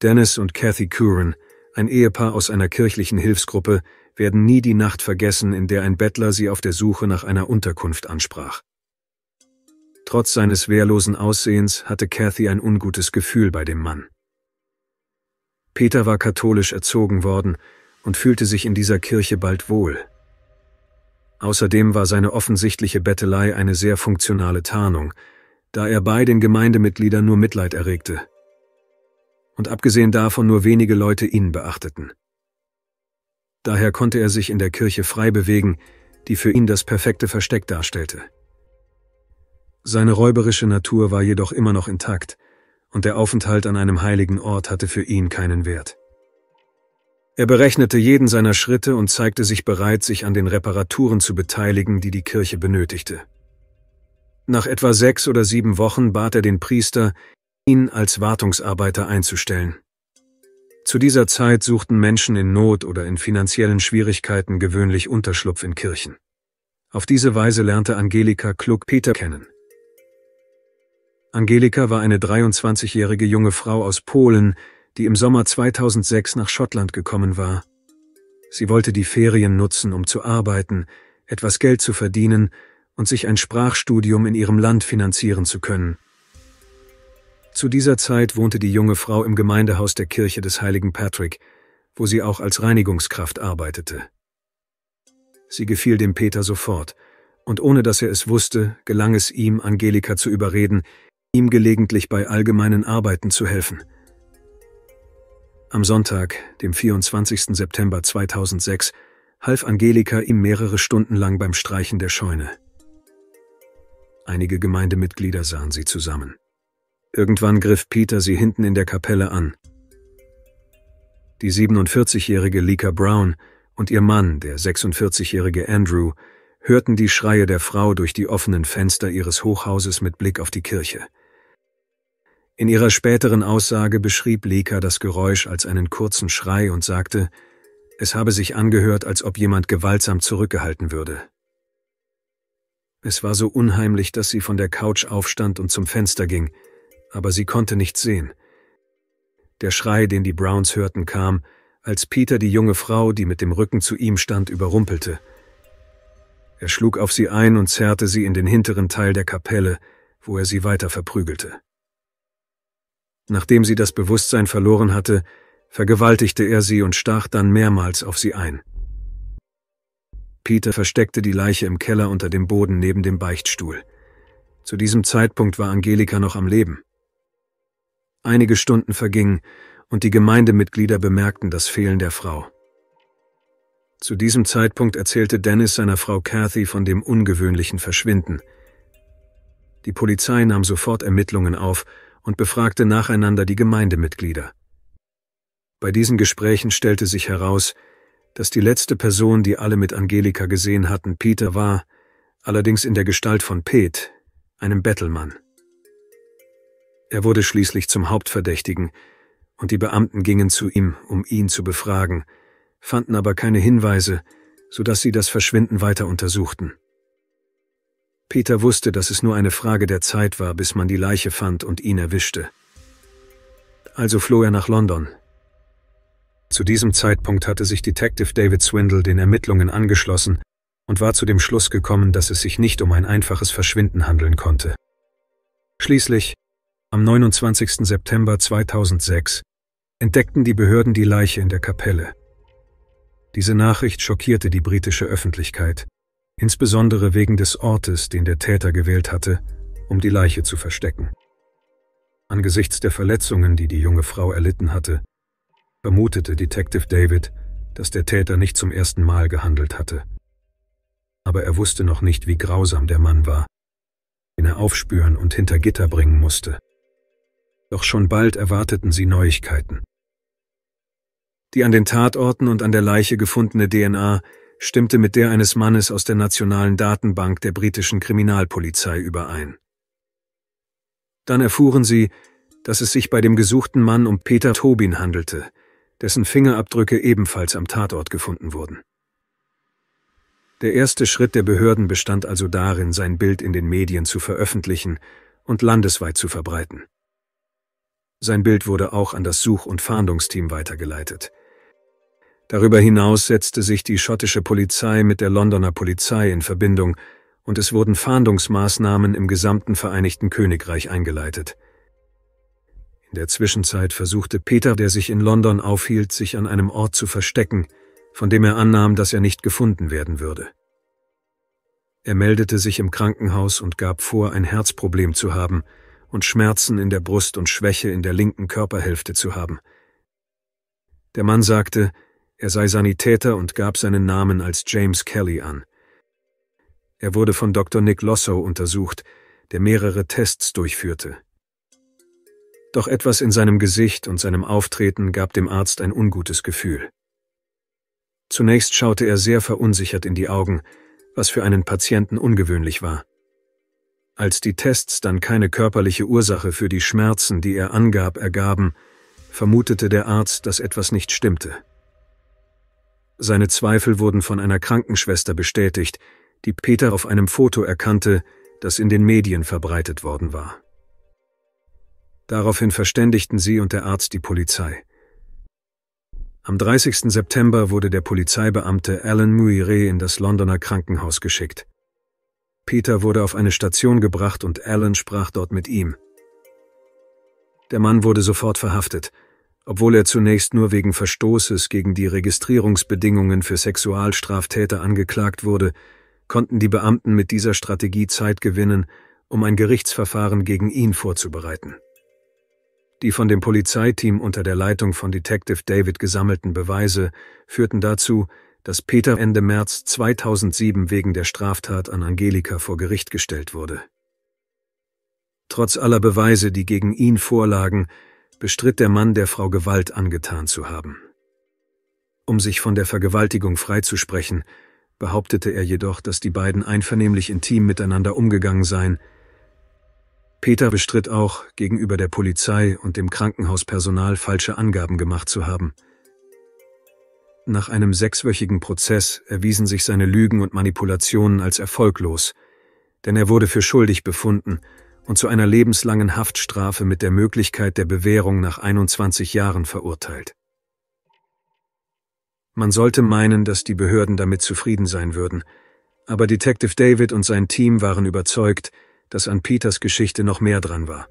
Dennis und Kathy Curran, ein Ehepaar aus einer kirchlichen Hilfsgruppe, werden nie die Nacht vergessen, in der ein Bettler sie auf der Suche nach einer Unterkunft ansprach. Trotz seines wehrlosen Aussehens hatte Cathy ein ungutes Gefühl bei dem Mann. Peter war katholisch erzogen worden und fühlte sich in dieser Kirche bald wohl. Außerdem war seine offensichtliche Bettelei eine sehr funktionale Tarnung, da er bei den Gemeindemitgliedern nur Mitleid erregte. Und abgesehen davon nur wenige Leute ihn beachteten. Daher konnte er sich in der Kirche frei bewegen, die für ihn das perfekte Versteck darstellte. Seine räuberische Natur war jedoch immer noch intakt, und der Aufenthalt an einem heiligen Ort hatte für ihn keinen Wert. Er berechnete jeden seiner Schritte und zeigte sich bereit, sich an den Reparaturen zu beteiligen, die die Kirche benötigte. Nach etwa sechs oder sieben Wochen bat er den Priester, ihn als Wartungsarbeiter einzustellen. Zu dieser Zeit suchten Menschen in Not oder in finanziellen Schwierigkeiten gewöhnlich Unterschlupf in Kirchen. Auf diese Weise lernte Angelika Klug Peter kennen. Angelika war eine 23-jährige junge Frau aus Polen, die im Sommer 2006 nach Schottland gekommen war. Sie wollte die Ferien nutzen, um zu arbeiten, etwas Geld zu verdienen und sich ein Sprachstudium in ihrem Land finanzieren zu können – zu dieser Zeit wohnte die junge Frau im Gemeindehaus der Kirche des heiligen Patrick, wo sie auch als Reinigungskraft arbeitete. Sie gefiel dem Peter sofort, und ohne dass er es wusste, gelang es ihm, Angelika zu überreden, ihm gelegentlich bei allgemeinen Arbeiten zu helfen. Am Sonntag, dem 24. September 2006, half Angelika ihm mehrere Stunden lang beim Streichen der Scheune. Einige Gemeindemitglieder sahen sie zusammen. Irgendwann griff Peter sie hinten in der Kapelle an. Die 47-jährige Lika Brown und ihr Mann, der 46-jährige Andrew, hörten die Schreie der Frau durch die offenen Fenster ihres Hochhauses mit Blick auf die Kirche. In ihrer späteren Aussage beschrieb Lika das Geräusch als einen kurzen Schrei und sagte, es habe sich angehört, als ob jemand gewaltsam zurückgehalten würde. Es war so unheimlich, dass sie von der Couch aufstand und zum Fenster ging, aber sie konnte nichts sehen. Der Schrei, den die Browns hörten, kam, als Peter die junge Frau, die mit dem Rücken zu ihm stand, überrumpelte. Er schlug auf sie ein und zerrte sie in den hinteren Teil der Kapelle, wo er sie weiter verprügelte. Nachdem sie das Bewusstsein verloren hatte, vergewaltigte er sie und stach dann mehrmals auf sie ein. Peter versteckte die Leiche im Keller unter dem Boden neben dem Beichtstuhl. Zu diesem Zeitpunkt war Angelika noch am Leben. Einige Stunden vergingen und die Gemeindemitglieder bemerkten das Fehlen der Frau. Zu diesem Zeitpunkt erzählte Dennis seiner Frau Kathy von dem ungewöhnlichen Verschwinden. Die Polizei nahm sofort Ermittlungen auf und befragte nacheinander die Gemeindemitglieder. Bei diesen Gesprächen stellte sich heraus, dass die letzte Person, die alle mit Angelika gesehen hatten, Peter war, allerdings in der Gestalt von Pet, einem Bettelmann. Er wurde schließlich zum Hauptverdächtigen, und die Beamten gingen zu ihm, um ihn zu befragen, fanden aber keine Hinweise, so dass sie das Verschwinden weiter untersuchten. Peter wusste, dass es nur eine Frage der Zeit war, bis man die Leiche fand und ihn erwischte. Also floh er nach London. Zu diesem Zeitpunkt hatte sich Detective David Swindle den Ermittlungen angeschlossen und war zu dem Schluss gekommen, dass es sich nicht um ein einfaches Verschwinden handeln konnte. Schließlich am 29. September 2006 entdeckten die Behörden die Leiche in der Kapelle. Diese Nachricht schockierte die britische Öffentlichkeit, insbesondere wegen des Ortes, den der Täter gewählt hatte, um die Leiche zu verstecken. Angesichts der Verletzungen, die die junge Frau erlitten hatte, vermutete Detective David, dass der Täter nicht zum ersten Mal gehandelt hatte. Aber er wusste noch nicht, wie grausam der Mann war, den er aufspüren und hinter Gitter bringen musste doch schon bald erwarteten sie Neuigkeiten. Die an den Tatorten und an der Leiche gefundene DNA stimmte mit der eines Mannes aus der Nationalen Datenbank der britischen Kriminalpolizei überein. Dann erfuhren sie, dass es sich bei dem gesuchten Mann um Peter Tobin handelte, dessen Fingerabdrücke ebenfalls am Tatort gefunden wurden. Der erste Schritt der Behörden bestand also darin, sein Bild in den Medien zu veröffentlichen und landesweit zu verbreiten. Sein Bild wurde auch an das Such- und Fahndungsteam weitergeleitet. Darüber hinaus setzte sich die schottische Polizei mit der Londoner Polizei in Verbindung und es wurden Fahndungsmaßnahmen im gesamten Vereinigten Königreich eingeleitet. In der Zwischenzeit versuchte Peter, der sich in London aufhielt, sich an einem Ort zu verstecken, von dem er annahm, dass er nicht gefunden werden würde. Er meldete sich im Krankenhaus und gab vor, ein Herzproblem zu haben, und Schmerzen in der Brust und Schwäche in der linken Körperhälfte zu haben. Der Mann sagte, er sei Sanitäter und gab seinen Namen als James Kelly an. Er wurde von Dr. Nick Lossow untersucht, der mehrere Tests durchführte. Doch etwas in seinem Gesicht und seinem Auftreten gab dem Arzt ein ungutes Gefühl. Zunächst schaute er sehr verunsichert in die Augen, was für einen Patienten ungewöhnlich war. Als die Tests dann keine körperliche Ursache für die Schmerzen, die er angab, ergaben, vermutete der Arzt, dass etwas nicht stimmte. Seine Zweifel wurden von einer Krankenschwester bestätigt, die Peter auf einem Foto erkannte, das in den Medien verbreitet worden war. Daraufhin verständigten sie und der Arzt die Polizei. Am 30. September wurde der Polizeibeamte Alan Muiré in das Londoner Krankenhaus geschickt. Peter wurde auf eine Station gebracht und Alan sprach dort mit ihm. Der Mann wurde sofort verhaftet, obwohl er zunächst nur wegen Verstoßes gegen die Registrierungsbedingungen für Sexualstraftäter angeklagt wurde, konnten die Beamten mit dieser Strategie Zeit gewinnen, um ein Gerichtsverfahren gegen ihn vorzubereiten. Die von dem Polizeiteam unter der Leitung von Detective David gesammelten Beweise führten dazu, dass Peter Ende März 2007 wegen der Straftat an Angelika vor Gericht gestellt wurde. Trotz aller Beweise, die gegen ihn vorlagen, bestritt der Mann der Frau Gewalt angetan zu haben. Um sich von der Vergewaltigung freizusprechen, behauptete er jedoch, dass die beiden einvernehmlich intim miteinander umgegangen seien. Peter bestritt auch, gegenüber der Polizei und dem Krankenhauspersonal falsche Angaben gemacht zu haben. Nach einem sechswöchigen Prozess erwiesen sich seine Lügen und Manipulationen als erfolglos, denn er wurde für schuldig befunden und zu einer lebenslangen Haftstrafe mit der Möglichkeit der Bewährung nach 21 Jahren verurteilt. Man sollte meinen, dass die Behörden damit zufrieden sein würden, aber Detective David und sein Team waren überzeugt, dass an Peters Geschichte noch mehr dran war.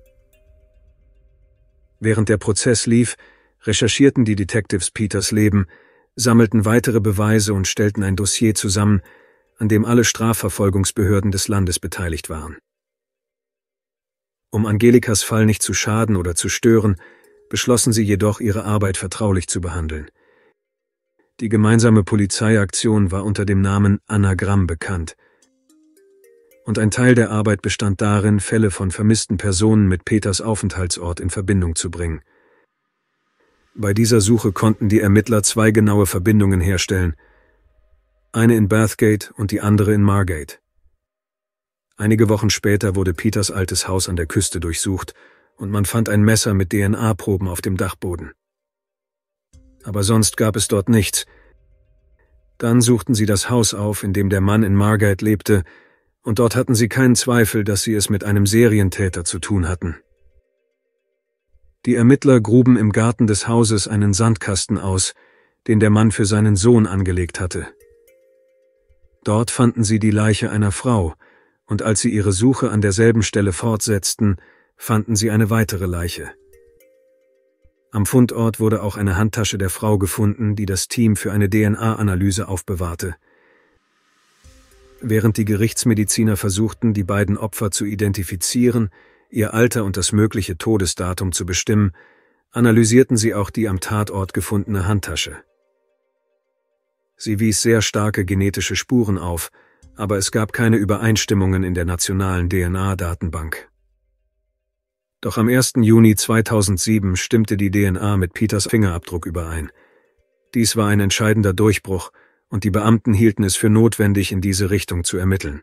Während der Prozess lief, recherchierten die Detectives Peters Leben, sammelten weitere Beweise und stellten ein Dossier zusammen, an dem alle Strafverfolgungsbehörden des Landes beteiligt waren. Um Angelikas Fall nicht zu schaden oder zu stören, beschlossen sie jedoch, ihre Arbeit vertraulich zu behandeln. Die gemeinsame Polizeiaktion war unter dem Namen Anagramm bekannt. Und ein Teil der Arbeit bestand darin, Fälle von vermissten Personen mit Peters Aufenthaltsort in Verbindung zu bringen – bei dieser Suche konnten die Ermittler zwei genaue Verbindungen herstellen. Eine in Bathgate und die andere in Margate. Einige Wochen später wurde Peters altes Haus an der Küste durchsucht und man fand ein Messer mit DNA-Proben auf dem Dachboden. Aber sonst gab es dort nichts. Dann suchten sie das Haus auf, in dem der Mann in Margate lebte, und dort hatten sie keinen Zweifel, dass sie es mit einem Serientäter zu tun hatten. Die Ermittler gruben im Garten des Hauses einen Sandkasten aus, den der Mann für seinen Sohn angelegt hatte. Dort fanden sie die Leiche einer Frau, und als sie ihre Suche an derselben Stelle fortsetzten, fanden sie eine weitere Leiche. Am Fundort wurde auch eine Handtasche der Frau gefunden, die das Team für eine DNA-Analyse aufbewahrte. Während die Gerichtsmediziner versuchten, die beiden Opfer zu identifizieren, ihr Alter und das mögliche Todesdatum zu bestimmen, analysierten sie auch die am Tatort gefundene Handtasche. Sie wies sehr starke genetische Spuren auf, aber es gab keine Übereinstimmungen in der nationalen DNA-Datenbank. Doch am 1. Juni 2007 stimmte die DNA mit Peters Fingerabdruck überein. Dies war ein entscheidender Durchbruch, und die Beamten hielten es für notwendig, in diese Richtung zu ermitteln.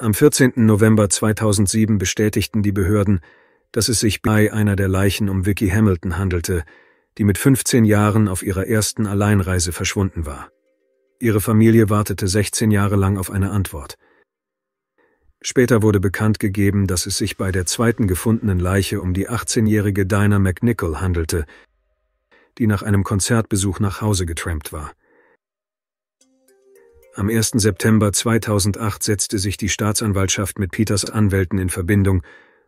Am 14. November 2007 bestätigten die Behörden, dass es sich bei einer der Leichen um Vicky Hamilton handelte, die mit 15 Jahren auf ihrer ersten Alleinreise verschwunden war. Ihre Familie wartete 16 Jahre lang auf eine Antwort. Später wurde bekannt gegeben, dass es sich bei der zweiten gefundenen Leiche um die 18-jährige Dinah McNichol handelte, die nach einem Konzertbesuch nach Hause getrampt war. Am 1. September 2008 setzte sich die Staatsanwaltschaft mit Peters Anwälten in Verbindung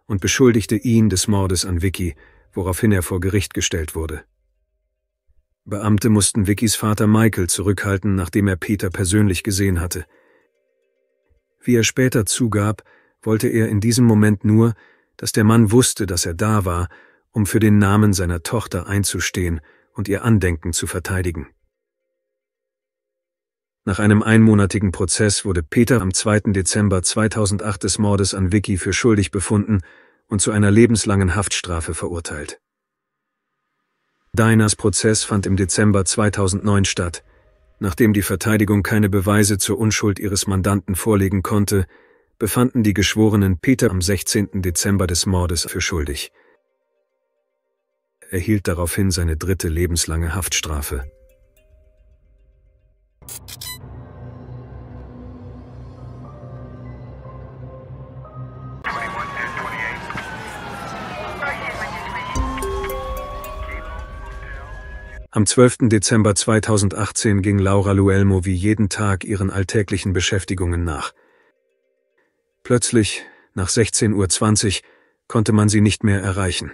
und beschuldigte ihn des Mordes an Vicky, woraufhin er vor Gericht gestellt wurde. Beamte mussten Vickys Vater Michael zurückhalten, nachdem er Peter persönlich gesehen hatte. Wie er später zugab, wollte er in diesem Moment nur, dass der Mann wusste, dass er da war, um für den Namen seiner Tochter einzustehen und ihr Andenken zu verteidigen. Nach einem einmonatigen Prozess wurde Peter am 2. Dezember 2008 des Mordes an Vicky für schuldig befunden und zu einer lebenslangen Haftstrafe verurteilt. Diners Prozess fand im Dezember 2009 statt. Nachdem die Verteidigung keine Beweise zur Unschuld ihres Mandanten vorlegen konnte, befanden die Geschworenen Peter am 16. Dezember des Mordes für schuldig. Er hielt daraufhin seine dritte lebenslange Haftstrafe. Am 12. Dezember 2018 ging Laura Luelmo wie jeden Tag ihren alltäglichen Beschäftigungen nach. Plötzlich, nach 16.20 Uhr, konnte man sie nicht mehr erreichen.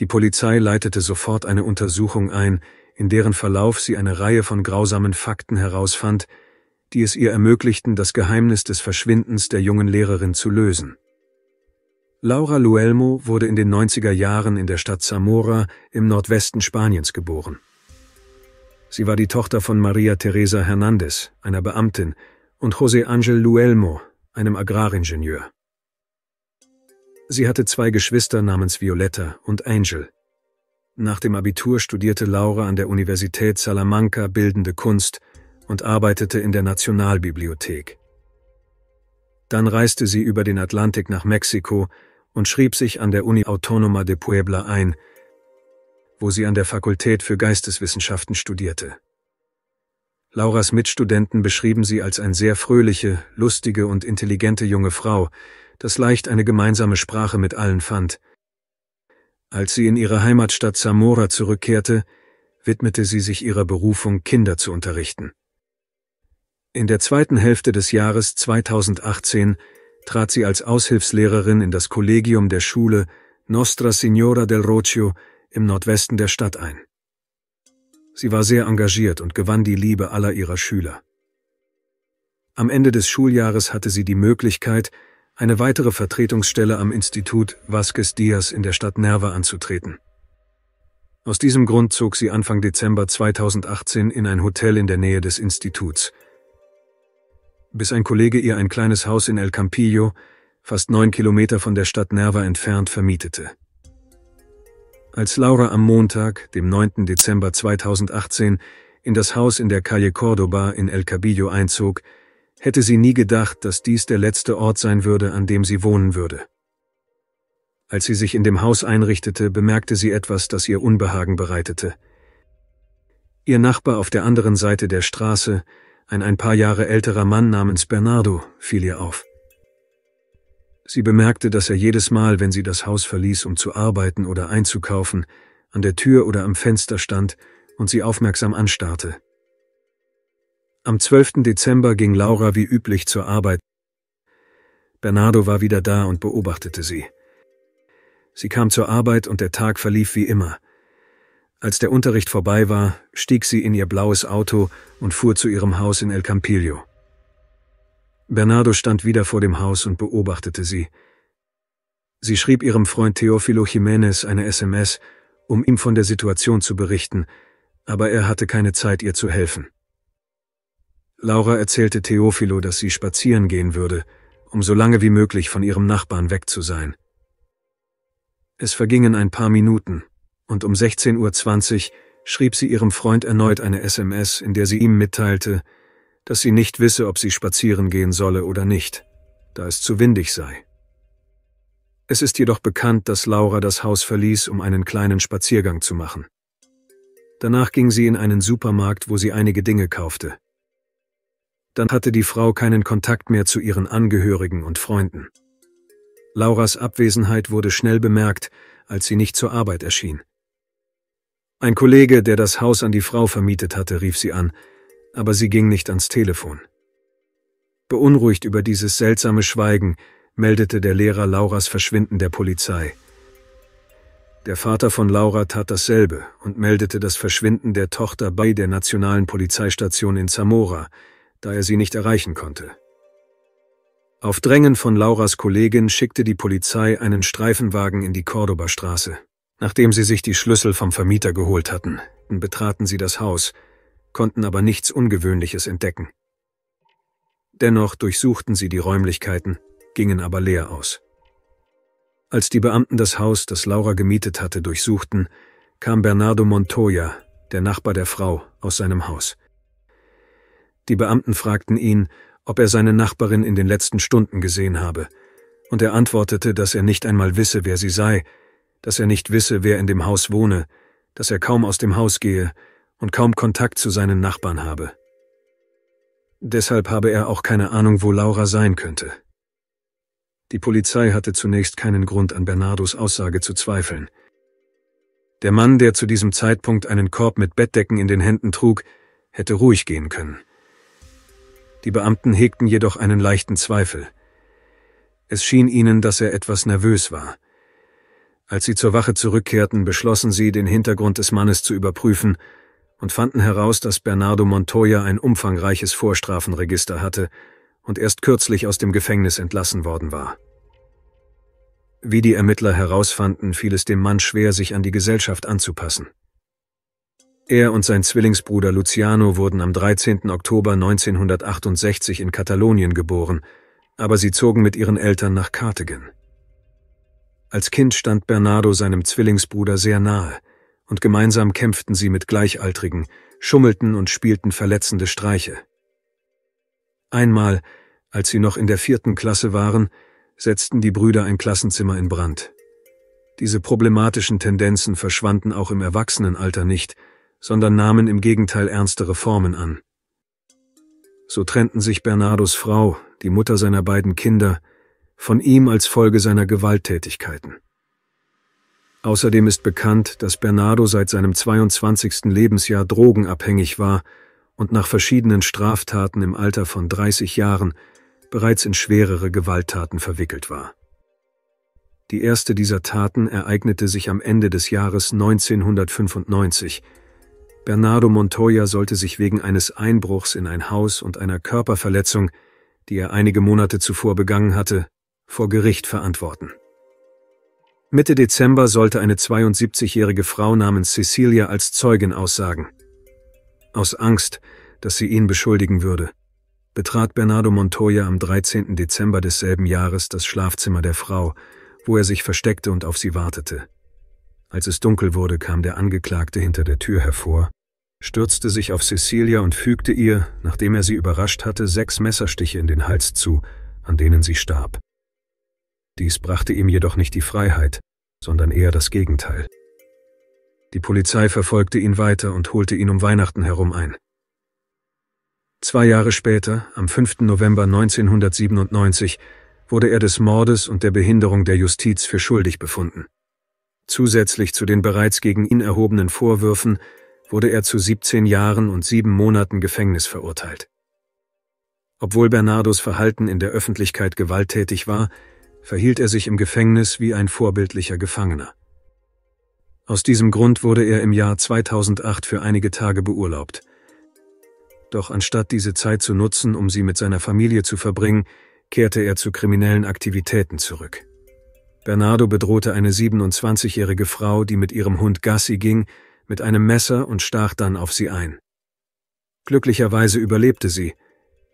Die Polizei leitete sofort eine Untersuchung ein, in deren Verlauf sie eine Reihe von grausamen Fakten herausfand, die es ihr ermöglichten, das Geheimnis des Verschwindens der jungen Lehrerin zu lösen. Laura Luelmo wurde in den 90er Jahren in der Stadt Zamora im Nordwesten Spaniens geboren. Sie war die Tochter von Maria Teresa Hernandez, einer Beamtin, und José Ángel Luelmo, einem Agraringenieur. Sie hatte zwei Geschwister namens Violetta und Angel. Nach dem Abitur studierte Laura an der Universität Salamanca bildende Kunst und arbeitete in der Nationalbibliothek. Dann reiste sie über den Atlantik nach Mexiko und schrieb sich an der Uni Autónoma de Puebla ein, wo sie an der Fakultät für Geisteswissenschaften studierte. Lauras Mitstudenten beschrieben sie als eine sehr fröhliche, lustige und intelligente junge Frau, das leicht eine gemeinsame Sprache mit allen fand. Als sie in ihre Heimatstadt Zamora zurückkehrte, widmete sie sich ihrer Berufung, Kinder zu unterrichten. In der zweiten Hälfte des Jahres 2018 trat sie als Aushilfslehrerin in das Kollegium der Schule Nostra Signora del Rocio im Nordwesten der Stadt ein. Sie war sehr engagiert und gewann die Liebe aller ihrer Schüler. Am Ende des Schuljahres hatte sie die Möglichkeit, eine weitere Vertretungsstelle am Institut Vasquez Diaz in der Stadt Nerva anzutreten. Aus diesem Grund zog sie Anfang Dezember 2018 in ein Hotel in der Nähe des Instituts, bis ein Kollege ihr ein kleines Haus in El Campillo, fast neun Kilometer von der Stadt Nerva entfernt, vermietete. Als Laura am Montag, dem 9. Dezember 2018, in das Haus in der Calle Córdoba in El Cabillo einzog, hätte sie nie gedacht, dass dies der letzte Ort sein würde, an dem sie wohnen würde. Als sie sich in dem Haus einrichtete, bemerkte sie etwas, das ihr Unbehagen bereitete. Ihr Nachbar auf der anderen Seite der Straße, ein ein paar Jahre älterer Mann namens Bernardo, fiel ihr auf. Sie bemerkte, dass er jedes Mal, wenn sie das Haus verließ, um zu arbeiten oder einzukaufen, an der Tür oder am Fenster stand und sie aufmerksam anstarrte. Am 12. Dezember ging Laura wie üblich zur Arbeit. Bernardo war wieder da und beobachtete sie. Sie kam zur Arbeit und der Tag verlief wie immer – als der Unterricht vorbei war, stieg sie in ihr blaues Auto und fuhr zu ihrem Haus in El Campillo. Bernardo stand wieder vor dem Haus und beobachtete sie. Sie schrieb ihrem Freund Teofilo Jiménez eine SMS, um ihm von der Situation zu berichten, aber er hatte keine Zeit, ihr zu helfen. Laura erzählte Teofilo, dass sie spazieren gehen würde, um so lange wie möglich von ihrem Nachbarn weg zu sein. Es vergingen ein paar Minuten, und um 16.20 Uhr schrieb sie ihrem Freund erneut eine SMS, in der sie ihm mitteilte, dass sie nicht wisse, ob sie spazieren gehen solle oder nicht, da es zu windig sei. Es ist jedoch bekannt, dass Laura das Haus verließ, um einen kleinen Spaziergang zu machen. Danach ging sie in einen Supermarkt, wo sie einige Dinge kaufte. Dann hatte die Frau keinen Kontakt mehr zu ihren Angehörigen und Freunden. Lauras Abwesenheit wurde schnell bemerkt, als sie nicht zur Arbeit erschien. Ein Kollege, der das Haus an die Frau vermietet hatte, rief sie an, aber sie ging nicht ans Telefon. Beunruhigt über dieses seltsame Schweigen meldete der Lehrer Lauras Verschwinden der Polizei. Der Vater von Laura tat dasselbe und meldete das Verschwinden der Tochter bei der nationalen Polizeistation in Zamora, da er sie nicht erreichen konnte. Auf Drängen von Lauras Kollegin schickte die Polizei einen Streifenwagen in die Cordoba-Straße. Nachdem sie sich die Schlüssel vom Vermieter geholt hatten, betraten sie das Haus, konnten aber nichts Ungewöhnliches entdecken. Dennoch durchsuchten sie die Räumlichkeiten, gingen aber leer aus. Als die Beamten das Haus, das Laura gemietet hatte, durchsuchten, kam Bernardo Montoya, der Nachbar der Frau, aus seinem Haus. Die Beamten fragten ihn, ob er seine Nachbarin in den letzten Stunden gesehen habe, und er antwortete, dass er nicht einmal wisse, wer sie sei dass er nicht wisse, wer in dem Haus wohne, dass er kaum aus dem Haus gehe und kaum Kontakt zu seinen Nachbarn habe. Deshalb habe er auch keine Ahnung, wo Laura sein könnte. Die Polizei hatte zunächst keinen Grund, an Bernardos Aussage zu zweifeln. Der Mann, der zu diesem Zeitpunkt einen Korb mit Bettdecken in den Händen trug, hätte ruhig gehen können. Die Beamten hegten jedoch einen leichten Zweifel. Es schien ihnen, dass er etwas nervös war – als sie zur Wache zurückkehrten, beschlossen sie, den Hintergrund des Mannes zu überprüfen und fanden heraus, dass Bernardo Montoya ein umfangreiches Vorstrafenregister hatte und erst kürzlich aus dem Gefängnis entlassen worden war. Wie die Ermittler herausfanden, fiel es dem Mann schwer, sich an die Gesellschaft anzupassen. Er und sein Zwillingsbruder Luciano wurden am 13. Oktober 1968 in Katalonien geboren, aber sie zogen mit ihren Eltern nach Kartegen. Als Kind stand Bernardo seinem Zwillingsbruder sehr nahe, und gemeinsam kämpften sie mit Gleichaltrigen, schummelten und spielten verletzende Streiche. Einmal, als sie noch in der vierten Klasse waren, setzten die Brüder ein Klassenzimmer in Brand. Diese problematischen Tendenzen verschwanden auch im Erwachsenenalter nicht, sondern nahmen im Gegenteil ernstere Formen an. So trennten sich Bernardos Frau, die Mutter seiner beiden Kinder, von ihm als Folge seiner Gewalttätigkeiten. Außerdem ist bekannt, dass Bernardo seit seinem 22. Lebensjahr drogenabhängig war und nach verschiedenen Straftaten im Alter von 30 Jahren bereits in schwerere Gewalttaten verwickelt war. Die erste dieser Taten ereignete sich am Ende des Jahres 1995. Bernardo Montoya sollte sich wegen eines Einbruchs in ein Haus und einer Körperverletzung, die er einige Monate zuvor begangen hatte, vor Gericht verantworten. Mitte Dezember sollte eine 72-jährige Frau namens Cecilia als Zeugin aussagen. Aus Angst, dass sie ihn beschuldigen würde, betrat Bernardo Montoya am 13. Dezember desselben Jahres das Schlafzimmer der Frau, wo er sich versteckte und auf sie wartete. Als es dunkel wurde, kam der Angeklagte hinter der Tür hervor, stürzte sich auf Cecilia und fügte ihr, nachdem er sie überrascht hatte, sechs Messerstiche in den Hals zu, an denen sie starb. Dies brachte ihm jedoch nicht die Freiheit, sondern eher das Gegenteil. Die Polizei verfolgte ihn weiter und holte ihn um Weihnachten herum ein. Zwei Jahre später, am 5. November 1997, wurde er des Mordes und der Behinderung der Justiz für schuldig befunden. Zusätzlich zu den bereits gegen ihn erhobenen Vorwürfen wurde er zu 17 Jahren und sieben Monaten Gefängnis verurteilt. Obwohl Bernardos Verhalten in der Öffentlichkeit gewalttätig war, verhielt er sich im Gefängnis wie ein vorbildlicher Gefangener. Aus diesem Grund wurde er im Jahr 2008 für einige Tage beurlaubt. Doch anstatt diese Zeit zu nutzen, um sie mit seiner Familie zu verbringen, kehrte er zu kriminellen Aktivitäten zurück. Bernardo bedrohte eine 27-jährige Frau, die mit ihrem Hund Gassi ging, mit einem Messer und stach dann auf sie ein. Glücklicherweise überlebte sie.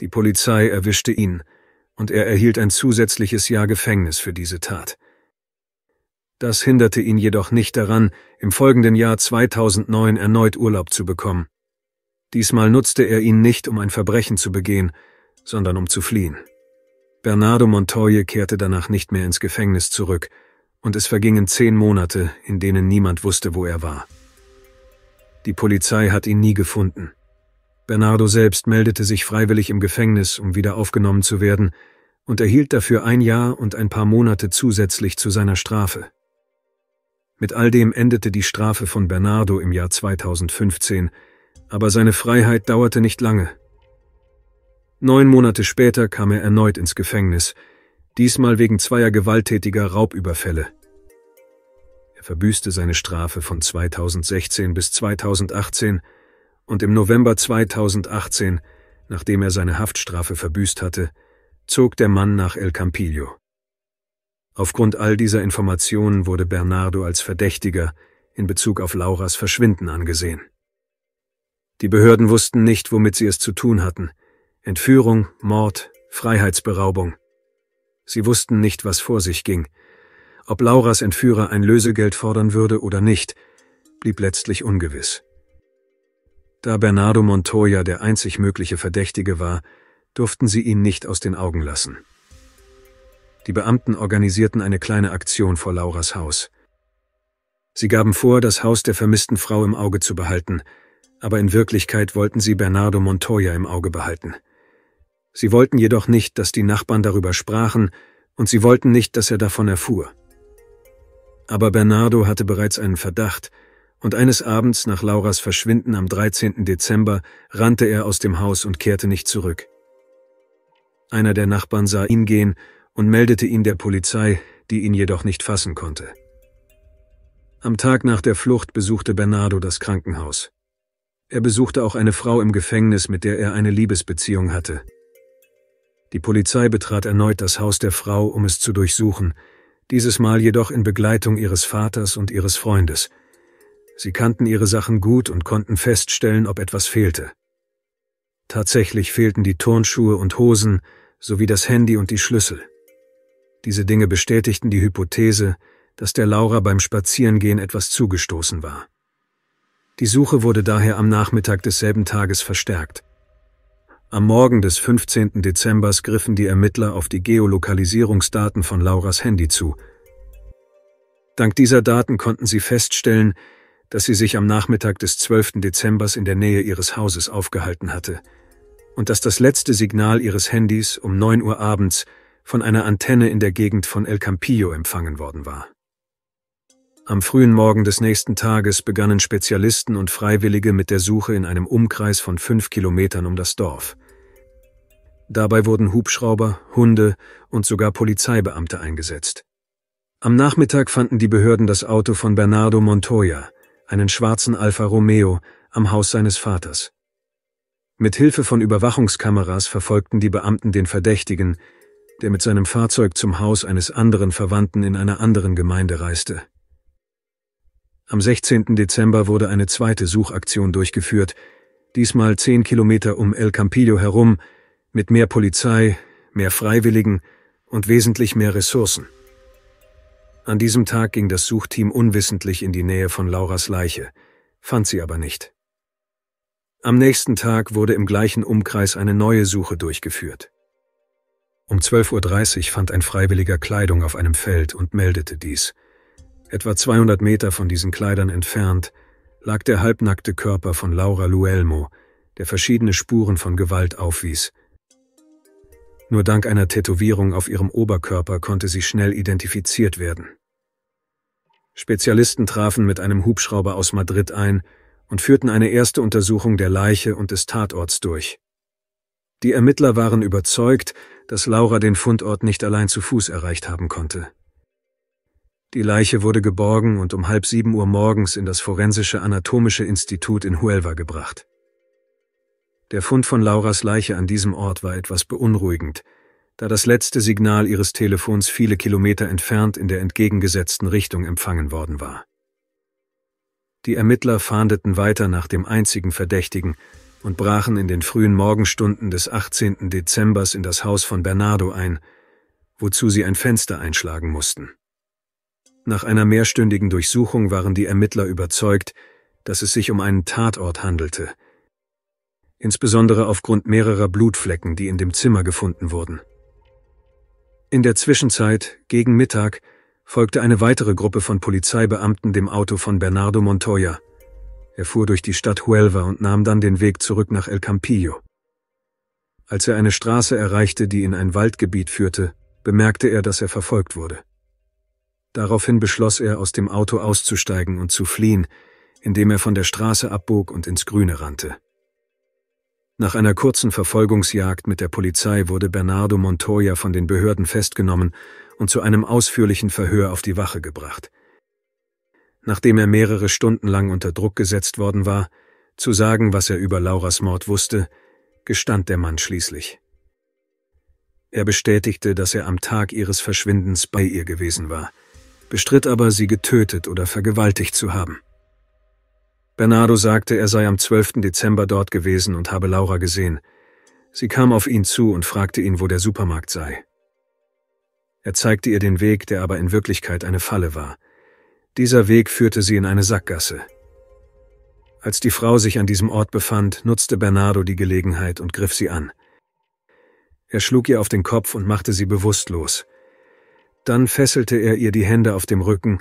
Die Polizei erwischte ihn und er erhielt ein zusätzliches Jahr Gefängnis für diese Tat. Das hinderte ihn jedoch nicht daran, im folgenden Jahr 2009 erneut Urlaub zu bekommen. Diesmal nutzte er ihn nicht, um ein Verbrechen zu begehen, sondern um zu fliehen. Bernardo Montoye kehrte danach nicht mehr ins Gefängnis zurück, und es vergingen zehn Monate, in denen niemand wusste, wo er war. Die Polizei hat ihn nie gefunden. Bernardo selbst meldete sich freiwillig im Gefängnis, um wieder aufgenommen zu werden, und erhielt dafür ein Jahr und ein paar Monate zusätzlich zu seiner Strafe. Mit all dem endete die Strafe von Bernardo im Jahr 2015, aber seine Freiheit dauerte nicht lange. Neun Monate später kam er erneut ins Gefängnis, diesmal wegen zweier gewalttätiger Raubüberfälle. Er verbüßte seine Strafe von 2016 bis 2018 und im November 2018, nachdem er seine Haftstrafe verbüßt hatte, zog der Mann nach El Campillo. Aufgrund all dieser Informationen wurde Bernardo als Verdächtiger in Bezug auf Lauras Verschwinden angesehen. Die Behörden wussten nicht, womit sie es zu tun hatten. Entführung, Mord, Freiheitsberaubung. Sie wussten nicht, was vor sich ging. Ob Lauras Entführer ein Lösegeld fordern würde oder nicht, blieb letztlich ungewiss. Da Bernardo Montoya der einzig mögliche Verdächtige war, durften sie ihn nicht aus den Augen lassen. Die Beamten organisierten eine kleine Aktion vor Lauras Haus. Sie gaben vor, das Haus der vermissten Frau im Auge zu behalten, aber in Wirklichkeit wollten sie Bernardo Montoya im Auge behalten. Sie wollten jedoch nicht, dass die Nachbarn darüber sprachen, und sie wollten nicht, dass er davon erfuhr. Aber Bernardo hatte bereits einen Verdacht, und eines Abends nach Lauras Verschwinden am 13. Dezember rannte er aus dem Haus und kehrte nicht zurück. Einer der Nachbarn sah ihn gehen und meldete ihn der Polizei, die ihn jedoch nicht fassen konnte. Am Tag nach der Flucht besuchte Bernardo das Krankenhaus. Er besuchte auch eine Frau im Gefängnis, mit der er eine Liebesbeziehung hatte. Die Polizei betrat erneut das Haus der Frau, um es zu durchsuchen, dieses Mal jedoch in Begleitung ihres Vaters und ihres Freundes – Sie kannten ihre Sachen gut und konnten feststellen, ob etwas fehlte. Tatsächlich fehlten die Turnschuhe und Hosen sowie das Handy und die Schlüssel. Diese Dinge bestätigten die Hypothese, dass der Laura beim Spazierengehen etwas zugestoßen war. Die Suche wurde daher am Nachmittag desselben Tages verstärkt. Am Morgen des 15. Dezember griffen die Ermittler auf die Geolokalisierungsdaten von Lauras Handy zu. Dank dieser Daten konnten sie feststellen, dass sie sich am Nachmittag des 12. Dezembers in der Nähe ihres Hauses aufgehalten hatte und dass das letzte Signal ihres Handys um 9 Uhr abends von einer Antenne in der Gegend von El Campillo empfangen worden war. Am frühen Morgen des nächsten Tages begannen Spezialisten und Freiwillige mit der Suche in einem Umkreis von fünf Kilometern um das Dorf. Dabei wurden Hubschrauber, Hunde und sogar Polizeibeamte eingesetzt. Am Nachmittag fanden die Behörden das Auto von Bernardo Montoya, einen schwarzen Alfa Romeo, am Haus seines Vaters. Mit Hilfe von Überwachungskameras verfolgten die Beamten den Verdächtigen, der mit seinem Fahrzeug zum Haus eines anderen Verwandten in einer anderen Gemeinde reiste. Am 16. Dezember wurde eine zweite Suchaktion durchgeführt, diesmal zehn Kilometer um El Campillo herum, mit mehr Polizei, mehr Freiwilligen und wesentlich mehr Ressourcen. An diesem Tag ging das Suchteam unwissentlich in die Nähe von Lauras Leiche, fand sie aber nicht. Am nächsten Tag wurde im gleichen Umkreis eine neue Suche durchgeführt. Um 12.30 Uhr fand ein Freiwilliger Kleidung auf einem Feld und meldete dies. Etwa 200 Meter von diesen Kleidern entfernt lag der halbnackte Körper von Laura Luelmo, der verschiedene Spuren von Gewalt aufwies. Nur dank einer Tätowierung auf ihrem Oberkörper konnte sie schnell identifiziert werden. Spezialisten trafen mit einem Hubschrauber aus Madrid ein und führten eine erste Untersuchung der Leiche und des Tatorts durch. Die Ermittler waren überzeugt, dass Laura den Fundort nicht allein zu Fuß erreicht haben konnte. Die Leiche wurde geborgen und um halb sieben Uhr morgens in das Forensische Anatomische Institut in Huelva gebracht. Der Fund von Lauras Leiche an diesem Ort war etwas beunruhigend, da das letzte Signal ihres Telefons viele Kilometer entfernt in der entgegengesetzten Richtung empfangen worden war. Die Ermittler fahndeten weiter nach dem einzigen Verdächtigen und brachen in den frühen Morgenstunden des 18. Dezembers in das Haus von Bernardo ein, wozu sie ein Fenster einschlagen mussten. Nach einer mehrstündigen Durchsuchung waren die Ermittler überzeugt, dass es sich um einen Tatort handelte, insbesondere aufgrund mehrerer Blutflecken, die in dem Zimmer gefunden wurden. In der Zwischenzeit, gegen Mittag, folgte eine weitere Gruppe von Polizeibeamten dem Auto von Bernardo Montoya. Er fuhr durch die Stadt Huelva und nahm dann den Weg zurück nach El Campillo. Als er eine Straße erreichte, die in ein Waldgebiet führte, bemerkte er, dass er verfolgt wurde. Daraufhin beschloss er, aus dem Auto auszusteigen und zu fliehen, indem er von der Straße abbog und ins Grüne rannte. Nach einer kurzen Verfolgungsjagd mit der Polizei wurde Bernardo Montoya von den Behörden festgenommen und zu einem ausführlichen Verhör auf die Wache gebracht. Nachdem er mehrere Stunden lang unter Druck gesetzt worden war, zu sagen, was er über Lauras Mord wusste, gestand der Mann schließlich. Er bestätigte, dass er am Tag ihres Verschwindens bei ihr gewesen war, bestritt aber, sie getötet oder vergewaltigt zu haben. Bernardo sagte, er sei am 12. Dezember dort gewesen und habe Laura gesehen. Sie kam auf ihn zu und fragte ihn, wo der Supermarkt sei. Er zeigte ihr den Weg, der aber in Wirklichkeit eine Falle war. Dieser Weg führte sie in eine Sackgasse. Als die Frau sich an diesem Ort befand, nutzte Bernardo die Gelegenheit und griff sie an. Er schlug ihr auf den Kopf und machte sie bewusstlos. Dann fesselte er ihr die Hände auf dem Rücken,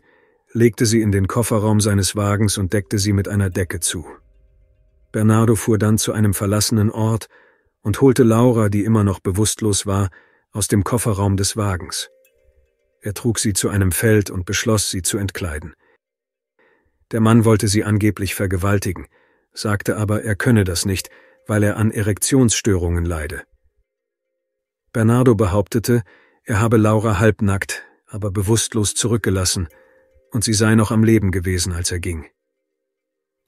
legte sie in den Kofferraum seines Wagens und deckte sie mit einer Decke zu. Bernardo fuhr dann zu einem verlassenen Ort und holte Laura, die immer noch bewusstlos war, aus dem Kofferraum des Wagens. Er trug sie zu einem Feld und beschloss, sie zu entkleiden. Der Mann wollte sie angeblich vergewaltigen, sagte aber, er könne das nicht, weil er an Erektionsstörungen leide. Bernardo behauptete, er habe Laura halbnackt, aber bewusstlos zurückgelassen, und sie sei noch am Leben gewesen, als er ging.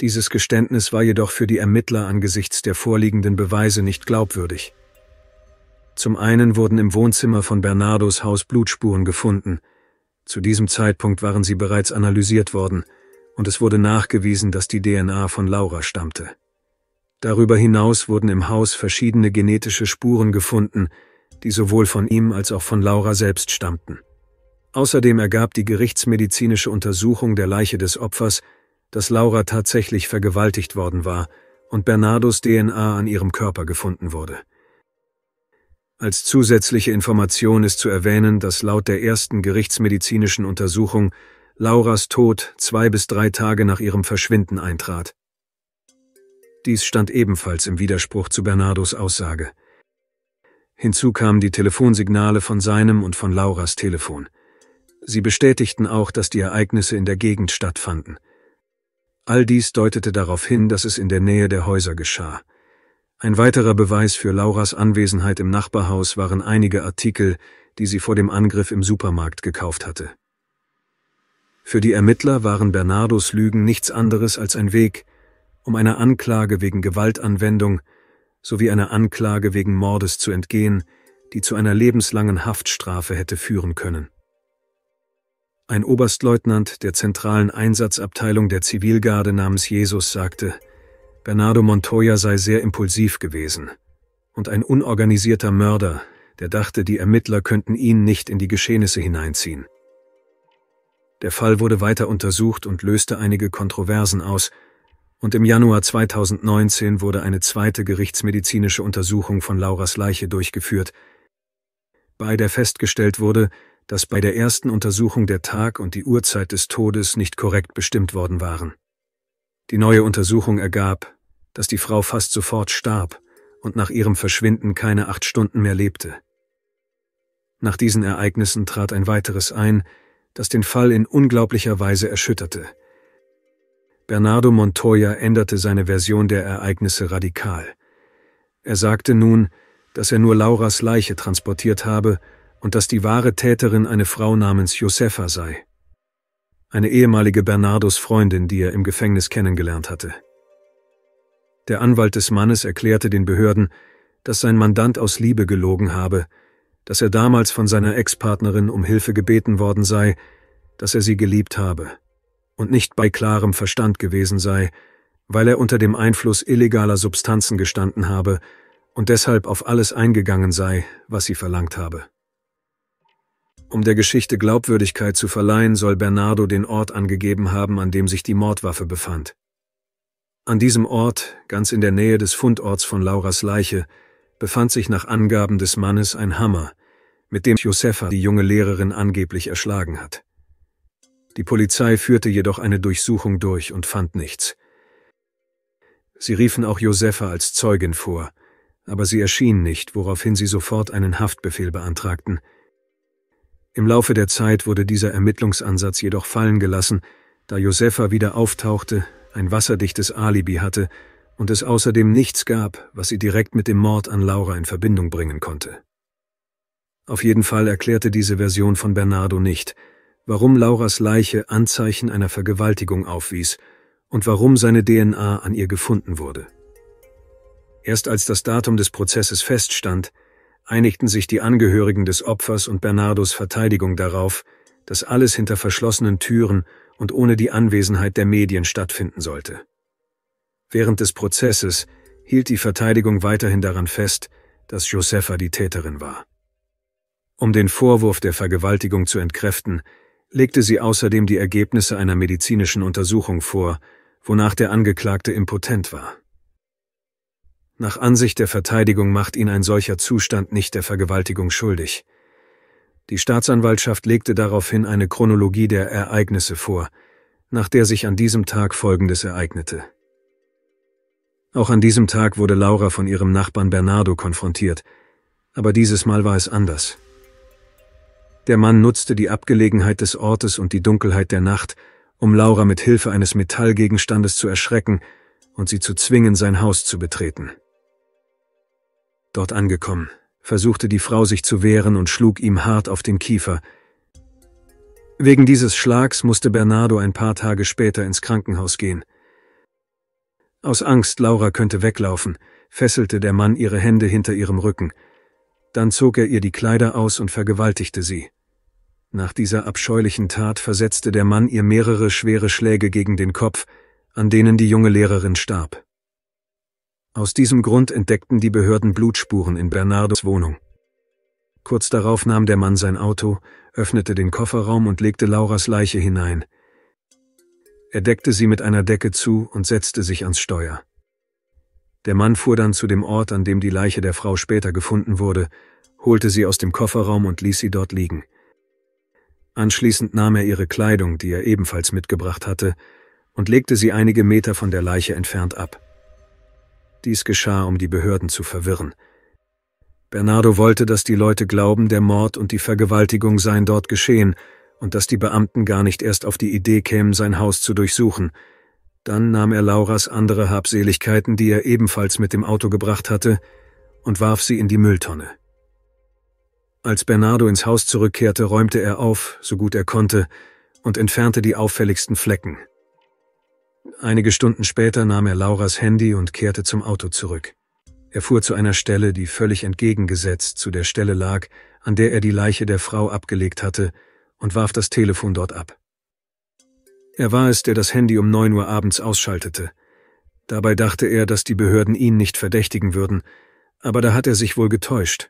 Dieses Geständnis war jedoch für die Ermittler angesichts der vorliegenden Beweise nicht glaubwürdig. Zum einen wurden im Wohnzimmer von Bernardos Haus Blutspuren gefunden. Zu diesem Zeitpunkt waren sie bereits analysiert worden und es wurde nachgewiesen, dass die DNA von Laura stammte. Darüber hinaus wurden im Haus verschiedene genetische Spuren gefunden, die sowohl von ihm als auch von Laura selbst stammten. Außerdem ergab die gerichtsmedizinische Untersuchung der Leiche des Opfers, dass Laura tatsächlich vergewaltigt worden war und Bernardos DNA an ihrem Körper gefunden wurde. Als zusätzliche Information ist zu erwähnen, dass laut der ersten gerichtsmedizinischen Untersuchung Lauras Tod zwei bis drei Tage nach ihrem Verschwinden eintrat. Dies stand ebenfalls im Widerspruch zu Bernardos Aussage. Hinzu kamen die Telefonsignale von seinem und von Lauras Telefon. Sie bestätigten auch, dass die Ereignisse in der Gegend stattfanden. All dies deutete darauf hin, dass es in der Nähe der Häuser geschah. Ein weiterer Beweis für Lauras Anwesenheit im Nachbarhaus waren einige Artikel, die sie vor dem Angriff im Supermarkt gekauft hatte. Für die Ermittler waren Bernardos Lügen nichts anderes als ein Weg, um einer Anklage wegen Gewaltanwendung sowie einer Anklage wegen Mordes zu entgehen, die zu einer lebenslangen Haftstrafe hätte führen können. Ein Oberstleutnant der zentralen Einsatzabteilung der Zivilgarde namens Jesus sagte, Bernardo Montoya sei sehr impulsiv gewesen und ein unorganisierter Mörder, der dachte, die Ermittler könnten ihn nicht in die Geschehnisse hineinziehen. Der Fall wurde weiter untersucht und löste einige Kontroversen aus, und im Januar 2019 wurde eine zweite gerichtsmedizinische Untersuchung von Lauras Leiche durchgeführt, bei der festgestellt wurde, dass bei der ersten Untersuchung der Tag und die Uhrzeit des Todes nicht korrekt bestimmt worden waren. Die neue Untersuchung ergab, dass die Frau fast sofort starb und nach ihrem Verschwinden keine acht Stunden mehr lebte. Nach diesen Ereignissen trat ein weiteres ein, das den Fall in unglaublicher Weise erschütterte. Bernardo Montoya änderte seine Version der Ereignisse radikal. Er sagte nun, dass er nur Lauras Leiche transportiert habe und dass die wahre Täterin eine Frau namens Josefa sei. Eine ehemalige Bernardos Freundin, die er im Gefängnis kennengelernt hatte. Der Anwalt des Mannes erklärte den Behörden, dass sein Mandant aus Liebe gelogen habe, dass er damals von seiner Ex-Partnerin um Hilfe gebeten worden sei, dass er sie geliebt habe und nicht bei klarem Verstand gewesen sei, weil er unter dem Einfluss illegaler Substanzen gestanden habe und deshalb auf alles eingegangen sei, was sie verlangt habe. Um der Geschichte Glaubwürdigkeit zu verleihen, soll Bernardo den Ort angegeben haben, an dem sich die Mordwaffe befand. An diesem Ort, ganz in der Nähe des Fundorts von Lauras Leiche, befand sich nach Angaben des Mannes ein Hammer, mit dem Josefa die junge Lehrerin angeblich erschlagen hat. Die Polizei führte jedoch eine Durchsuchung durch und fand nichts. Sie riefen auch Josefa als Zeugin vor, aber sie erschien nicht, woraufhin sie sofort einen Haftbefehl beantragten – im Laufe der Zeit wurde dieser Ermittlungsansatz jedoch fallen gelassen, da Josefa wieder auftauchte, ein wasserdichtes Alibi hatte und es außerdem nichts gab, was sie direkt mit dem Mord an Laura in Verbindung bringen konnte. Auf jeden Fall erklärte diese Version von Bernardo nicht, warum Lauras Leiche Anzeichen einer Vergewaltigung aufwies und warum seine DNA an ihr gefunden wurde. Erst als das Datum des Prozesses feststand, einigten sich die Angehörigen des Opfers und Bernardos Verteidigung darauf, dass alles hinter verschlossenen Türen und ohne die Anwesenheit der Medien stattfinden sollte. Während des Prozesses hielt die Verteidigung weiterhin daran fest, dass Josefa die Täterin war. Um den Vorwurf der Vergewaltigung zu entkräften, legte sie außerdem die Ergebnisse einer medizinischen Untersuchung vor, wonach der Angeklagte impotent war. Nach Ansicht der Verteidigung macht ihn ein solcher Zustand nicht der Vergewaltigung schuldig. Die Staatsanwaltschaft legte daraufhin eine Chronologie der Ereignisse vor, nach der sich an diesem Tag Folgendes ereignete. Auch an diesem Tag wurde Laura von ihrem Nachbarn Bernardo konfrontiert, aber dieses Mal war es anders. Der Mann nutzte die Abgelegenheit des Ortes und die Dunkelheit der Nacht, um Laura mit Hilfe eines Metallgegenstandes zu erschrecken und sie zu zwingen, sein Haus zu betreten. Dort angekommen, versuchte die Frau sich zu wehren und schlug ihm hart auf den Kiefer. Wegen dieses Schlags musste Bernardo ein paar Tage später ins Krankenhaus gehen. Aus Angst, Laura könnte weglaufen, fesselte der Mann ihre Hände hinter ihrem Rücken. Dann zog er ihr die Kleider aus und vergewaltigte sie. Nach dieser abscheulichen Tat versetzte der Mann ihr mehrere schwere Schläge gegen den Kopf, an denen die junge Lehrerin starb. Aus diesem Grund entdeckten die Behörden Blutspuren in Bernardos Wohnung. Kurz darauf nahm der Mann sein Auto, öffnete den Kofferraum und legte Lauras Leiche hinein. Er deckte sie mit einer Decke zu und setzte sich ans Steuer. Der Mann fuhr dann zu dem Ort, an dem die Leiche der Frau später gefunden wurde, holte sie aus dem Kofferraum und ließ sie dort liegen. Anschließend nahm er ihre Kleidung, die er ebenfalls mitgebracht hatte, und legte sie einige Meter von der Leiche entfernt ab. Dies geschah, um die Behörden zu verwirren. Bernardo wollte, dass die Leute glauben, der Mord und die Vergewaltigung seien dort geschehen und dass die Beamten gar nicht erst auf die Idee kämen, sein Haus zu durchsuchen. Dann nahm er Lauras andere Habseligkeiten, die er ebenfalls mit dem Auto gebracht hatte, und warf sie in die Mülltonne. Als Bernardo ins Haus zurückkehrte, räumte er auf, so gut er konnte, und entfernte die auffälligsten Flecken, Einige Stunden später nahm er Lauras Handy und kehrte zum Auto zurück. Er fuhr zu einer Stelle, die völlig entgegengesetzt zu der Stelle lag, an der er die Leiche der Frau abgelegt hatte, und warf das Telefon dort ab. Er war es, der das Handy um neun Uhr abends ausschaltete. Dabei dachte er, dass die Behörden ihn nicht verdächtigen würden, aber da hat er sich wohl getäuscht.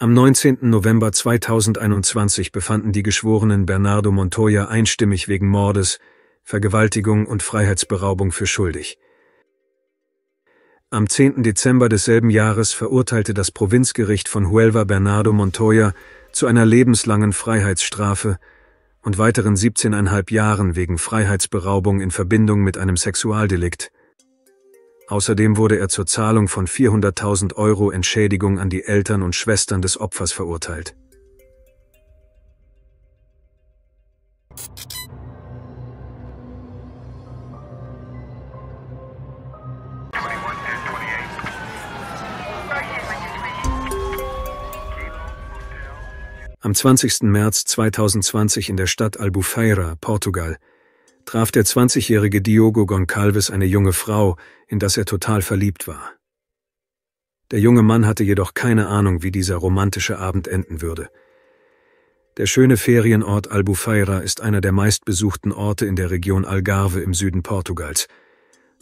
Am 19. November 2021 befanden die Geschworenen Bernardo Montoya einstimmig wegen Mordes, Vergewaltigung und Freiheitsberaubung für schuldig. Am 10. Dezember desselben Jahres verurteilte das Provinzgericht von Huelva Bernardo Montoya zu einer lebenslangen Freiheitsstrafe und weiteren 17,5 Jahren wegen Freiheitsberaubung in Verbindung mit einem Sexualdelikt. Außerdem wurde er zur Zahlung von 400.000 Euro Entschädigung an die Eltern und Schwestern des Opfers verurteilt. Am 20. März 2020 in der Stadt Albufeira, Portugal, traf der 20-jährige Diogo Goncalves eine junge Frau, in das er total verliebt war. Der junge Mann hatte jedoch keine Ahnung, wie dieser romantische Abend enden würde. Der schöne Ferienort Albufeira ist einer der meistbesuchten Orte in der Region Algarve im Süden Portugals.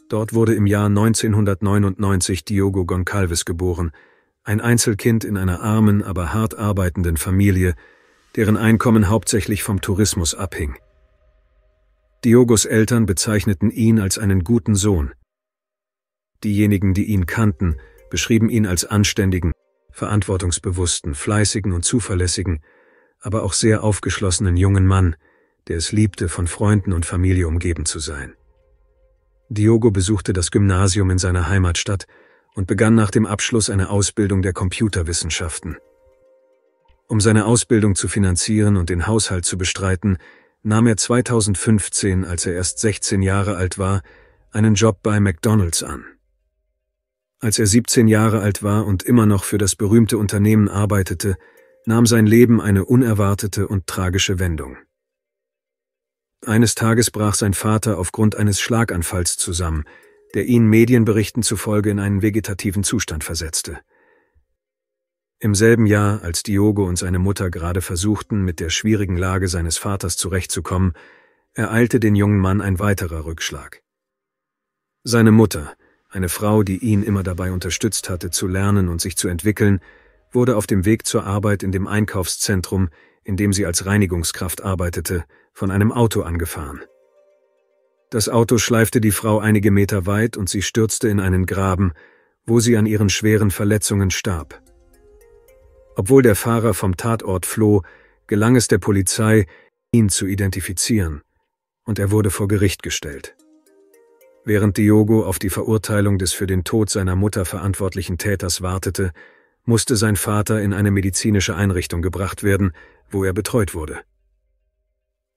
Dort wurde im Jahr 1999 Diogo Goncalves geboren – ein Einzelkind in einer armen, aber hart arbeitenden Familie, deren Einkommen hauptsächlich vom Tourismus abhing. Diogos Eltern bezeichneten ihn als einen guten Sohn. Diejenigen, die ihn kannten, beschrieben ihn als anständigen, verantwortungsbewussten, fleißigen und zuverlässigen, aber auch sehr aufgeschlossenen jungen Mann, der es liebte, von Freunden und Familie umgeben zu sein. Diogo besuchte das Gymnasium in seiner Heimatstadt und begann nach dem Abschluss eine Ausbildung der Computerwissenschaften. Um seine Ausbildung zu finanzieren und den Haushalt zu bestreiten, nahm er 2015, als er erst 16 Jahre alt war, einen Job bei McDonald's an. Als er 17 Jahre alt war und immer noch für das berühmte Unternehmen arbeitete, nahm sein Leben eine unerwartete und tragische Wendung. Eines Tages brach sein Vater aufgrund eines Schlaganfalls zusammen, der ihn Medienberichten zufolge in einen vegetativen Zustand versetzte. Im selben Jahr, als Diogo und seine Mutter gerade versuchten, mit der schwierigen Lage seines Vaters zurechtzukommen, ereilte den jungen Mann ein weiterer Rückschlag. Seine Mutter, eine Frau, die ihn immer dabei unterstützt hatte, zu lernen und sich zu entwickeln, wurde auf dem Weg zur Arbeit in dem Einkaufszentrum, in dem sie als Reinigungskraft arbeitete, von einem Auto angefahren. Das Auto schleifte die Frau einige Meter weit und sie stürzte in einen Graben, wo sie an ihren schweren Verletzungen starb. Obwohl der Fahrer vom Tatort floh, gelang es der Polizei, ihn zu identifizieren, und er wurde vor Gericht gestellt. Während Diogo auf die Verurteilung des für den Tod seiner Mutter verantwortlichen Täters wartete, musste sein Vater in eine medizinische Einrichtung gebracht werden, wo er betreut wurde.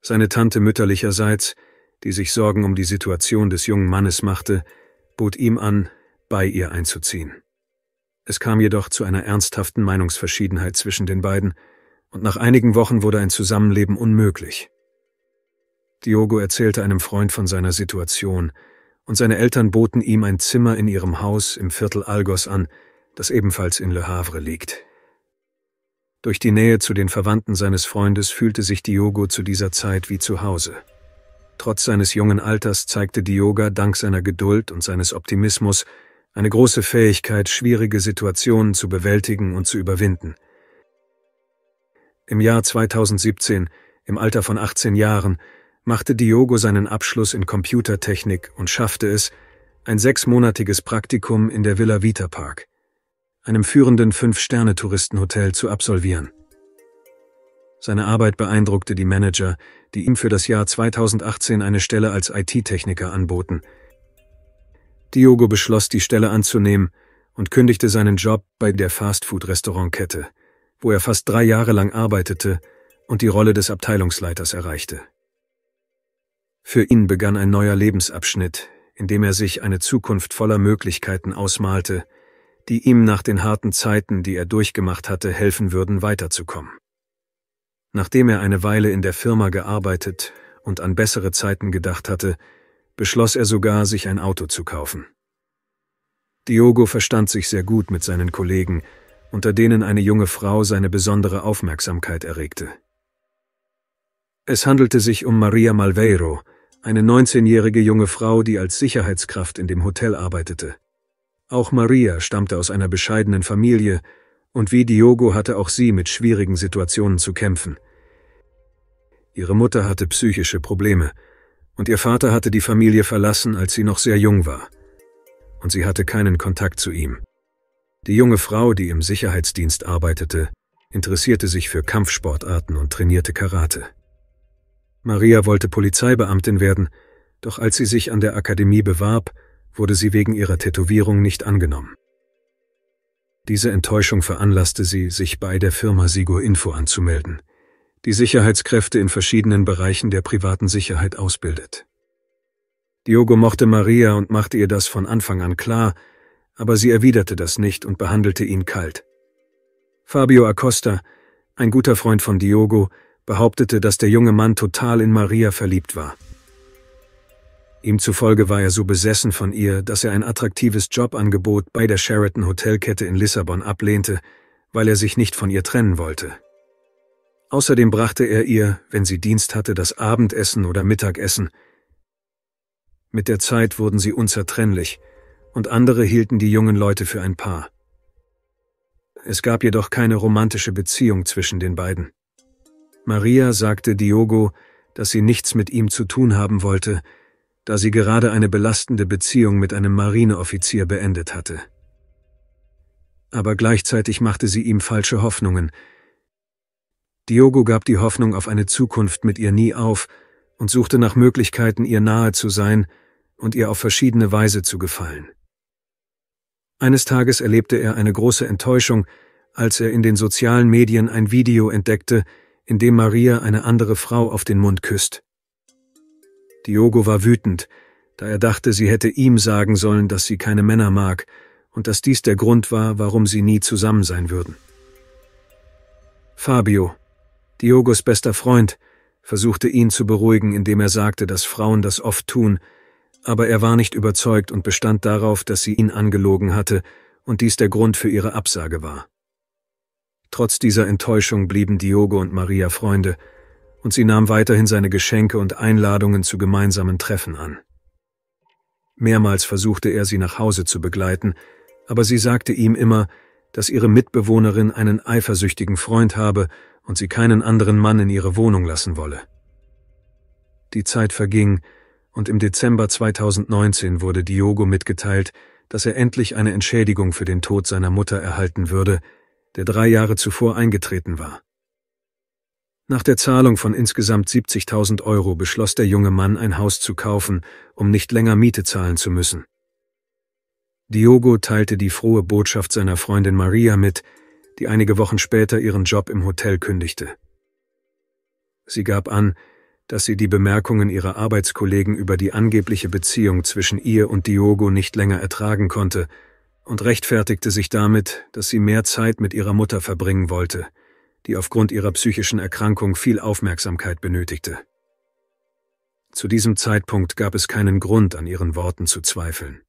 Seine Tante mütterlicherseits die sich Sorgen um die Situation des jungen Mannes machte, bot ihm an, bei ihr einzuziehen. Es kam jedoch zu einer ernsthaften Meinungsverschiedenheit zwischen den beiden, und nach einigen Wochen wurde ein Zusammenleben unmöglich. Diogo erzählte einem Freund von seiner Situation, und seine Eltern boten ihm ein Zimmer in ihrem Haus im Viertel Algos an, das ebenfalls in Le Havre liegt. Durch die Nähe zu den Verwandten seines Freundes fühlte sich Diogo zu dieser Zeit wie zu Hause. Trotz seines jungen Alters zeigte Dioga dank seiner Geduld und seines Optimismus eine große Fähigkeit, schwierige Situationen zu bewältigen und zu überwinden. Im Jahr 2017, im Alter von 18 Jahren, machte Diogo seinen Abschluss in Computertechnik und schaffte es, ein sechsmonatiges Praktikum in der Villa Vita Park, einem führenden Fünf-Sterne-Touristenhotel, zu absolvieren. Seine Arbeit beeindruckte die Manager, die ihm für das Jahr 2018 eine Stelle als IT-Techniker anboten. Diogo beschloss, die Stelle anzunehmen und kündigte seinen Job bei der Fastfood-Restaurantkette, wo er fast drei Jahre lang arbeitete und die Rolle des Abteilungsleiters erreichte. Für ihn begann ein neuer Lebensabschnitt, in dem er sich eine Zukunft voller Möglichkeiten ausmalte, die ihm nach den harten Zeiten, die er durchgemacht hatte, helfen würden, weiterzukommen. Nachdem er eine Weile in der Firma gearbeitet und an bessere Zeiten gedacht hatte, beschloss er sogar, sich ein Auto zu kaufen. Diogo verstand sich sehr gut mit seinen Kollegen, unter denen eine junge Frau seine besondere Aufmerksamkeit erregte. Es handelte sich um Maria Malveiro, eine 19-jährige junge Frau, die als Sicherheitskraft in dem Hotel arbeitete. Auch Maria stammte aus einer bescheidenen Familie und wie Diogo hatte auch sie mit schwierigen Situationen zu kämpfen. Ihre Mutter hatte psychische Probleme und ihr Vater hatte die Familie verlassen, als sie noch sehr jung war. Und sie hatte keinen Kontakt zu ihm. Die junge Frau, die im Sicherheitsdienst arbeitete, interessierte sich für Kampfsportarten und trainierte Karate. Maria wollte Polizeibeamtin werden, doch als sie sich an der Akademie bewarb, wurde sie wegen ihrer Tätowierung nicht angenommen. Diese Enttäuschung veranlasste sie, sich bei der Firma Sigur Info anzumelden, die Sicherheitskräfte in verschiedenen Bereichen der privaten Sicherheit ausbildet. Diogo mochte Maria und machte ihr das von Anfang an klar, aber sie erwiderte das nicht und behandelte ihn kalt. Fabio Acosta, ein guter Freund von Diogo, behauptete, dass der junge Mann total in Maria verliebt war. Ihm zufolge war er so besessen von ihr, dass er ein attraktives Jobangebot bei der Sheraton Hotelkette in Lissabon ablehnte, weil er sich nicht von ihr trennen wollte. Außerdem brachte er ihr, wenn sie Dienst hatte, das Abendessen oder Mittagessen. Mit der Zeit wurden sie unzertrennlich, und andere hielten die jungen Leute für ein Paar. Es gab jedoch keine romantische Beziehung zwischen den beiden. Maria sagte Diogo, dass sie nichts mit ihm zu tun haben wollte, da sie gerade eine belastende Beziehung mit einem Marineoffizier beendet hatte. Aber gleichzeitig machte sie ihm falsche Hoffnungen. Diogo gab die Hoffnung auf eine Zukunft mit ihr nie auf und suchte nach Möglichkeiten, ihr nahe zu sein und ihr auf verschiedene Weise zu gefallen. Eines Tages erlebte er eine große Enttäuschung, als er in den sozialen Medien ein Video entdeckte, in dem Maria eine andere Frau auf den Mund küsst. Diogo war wütend, da er dachte, sie hätte ihm sagen sollen, dass sie keine Männer mag und dass dies der Grund war, warum sie nie zusammen sein würden. Fabio, Diogos bester Freund, versuchte ihn zu beruhigen, indem er sagte, dass Frauen das oft tun, aber er war nicht überzeugt und bestand darauf, dass sie ihn angelogen hatte und dies der Grund für ihre Absage war. Trotz dieser Enttäuschung blieben Diogo und Maria Freunde, und sie nahm weiterhin seine Geschenke und Einladungen zu gemeinsamen Treffen an. Mehrmals versuchte er, sie nach Hause zu begleiten, aber sie sagte ihm immer, dass ihre Mitbewohnerin einen eifersüchtigen Freund habe und sie keinen anderen Mann in ihre Wohnung lassen wolle. Die Zeit verging, und im Dezember 2019 wurde Diogo mitgeteilt, dass er endlich eine Entschädigung für den Tod seiner Mutter erhalten würde, der drei Jahre zuvor eingetreten war. Nach der Zahlung von insgesamt 70.000 Euro beschloss der junge Mann, ein Haus zu kaufen, um nicht länger Miete zahlen zu müssen. Diogo teilte die frohe Botschaft seiner Freundin Maria mit, die einige Wochen später ihren Job im Hotel kündigte. Sie gab an, dass sie die Bemerkungen ihrer Arbeitskollegen über die angebliche Beziehung zwischen ihr und Diogo nicht länger ertragen konnte und rechtfertigte sich damit, dass sie mehr Zeit mit ihrer Mutter verbringen wollte – die aufgrund ihrer psychischen Erkrankung viel Aufmerksamkeit benötigte. Zu diesem Zeitpunkt gab es keinen Grund, an ihren Worten zu zweifeln.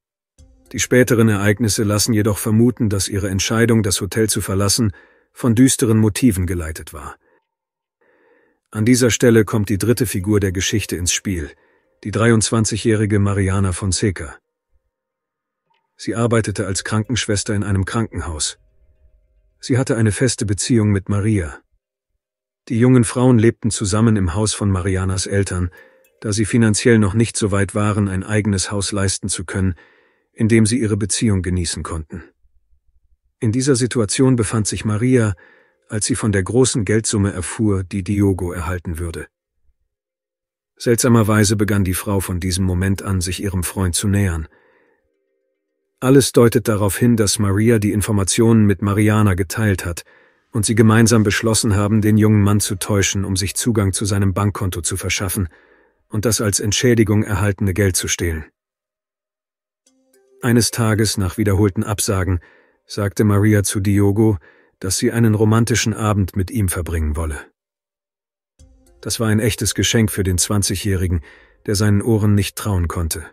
Die späteren Ereignisse lassen jedoch vermuten, dass ihre Entscheidung, das Hotel zu verlassen, von düsteren Motiven geleitet war. An dieser Stelle kommt die dritte Figur der Geschichte ins Spiel, die 23-jährige Mariana Fonseca. Sie arbeitete als Krankenschwester in einem Krankenhaus, Sie hatte eine feste Beziehung mit Maria. Die jungen Frauen lebten zusammen im Haus von Marianas Eltern, da sie finanziell noch nicht so weit waren, ein eigenes Haus leisten zu können, in dem sie ihre Beziehung genießen konnten. In dieser Situation befand sich Maria, als sie von der großen Geldsumme erfuhr, die Diogo erhalten würde. Seltsamerweise begann die Frau von diesem Moment an, sich ihrem Freund zu nähern – alles deutet darauf hin, dass Maria die Informationen mit Mariana geteilt hat und sie gemeinsam beschlossen haben, den jungen Mann zu täuschen, um sich Zugang zu seinem Bankkonto zu verschaffen und das als Entschädigung erhaltene Geld zu stehlen. Eines Tages nach wiederholten Absagen sagte Maria zu Diogo, dass sie einen romantischen Abend mit ihm verbringen wolle. Das war ein echtes Geschenk für den 20-Jährigen, der seinen Ohren nicht trauen konnte.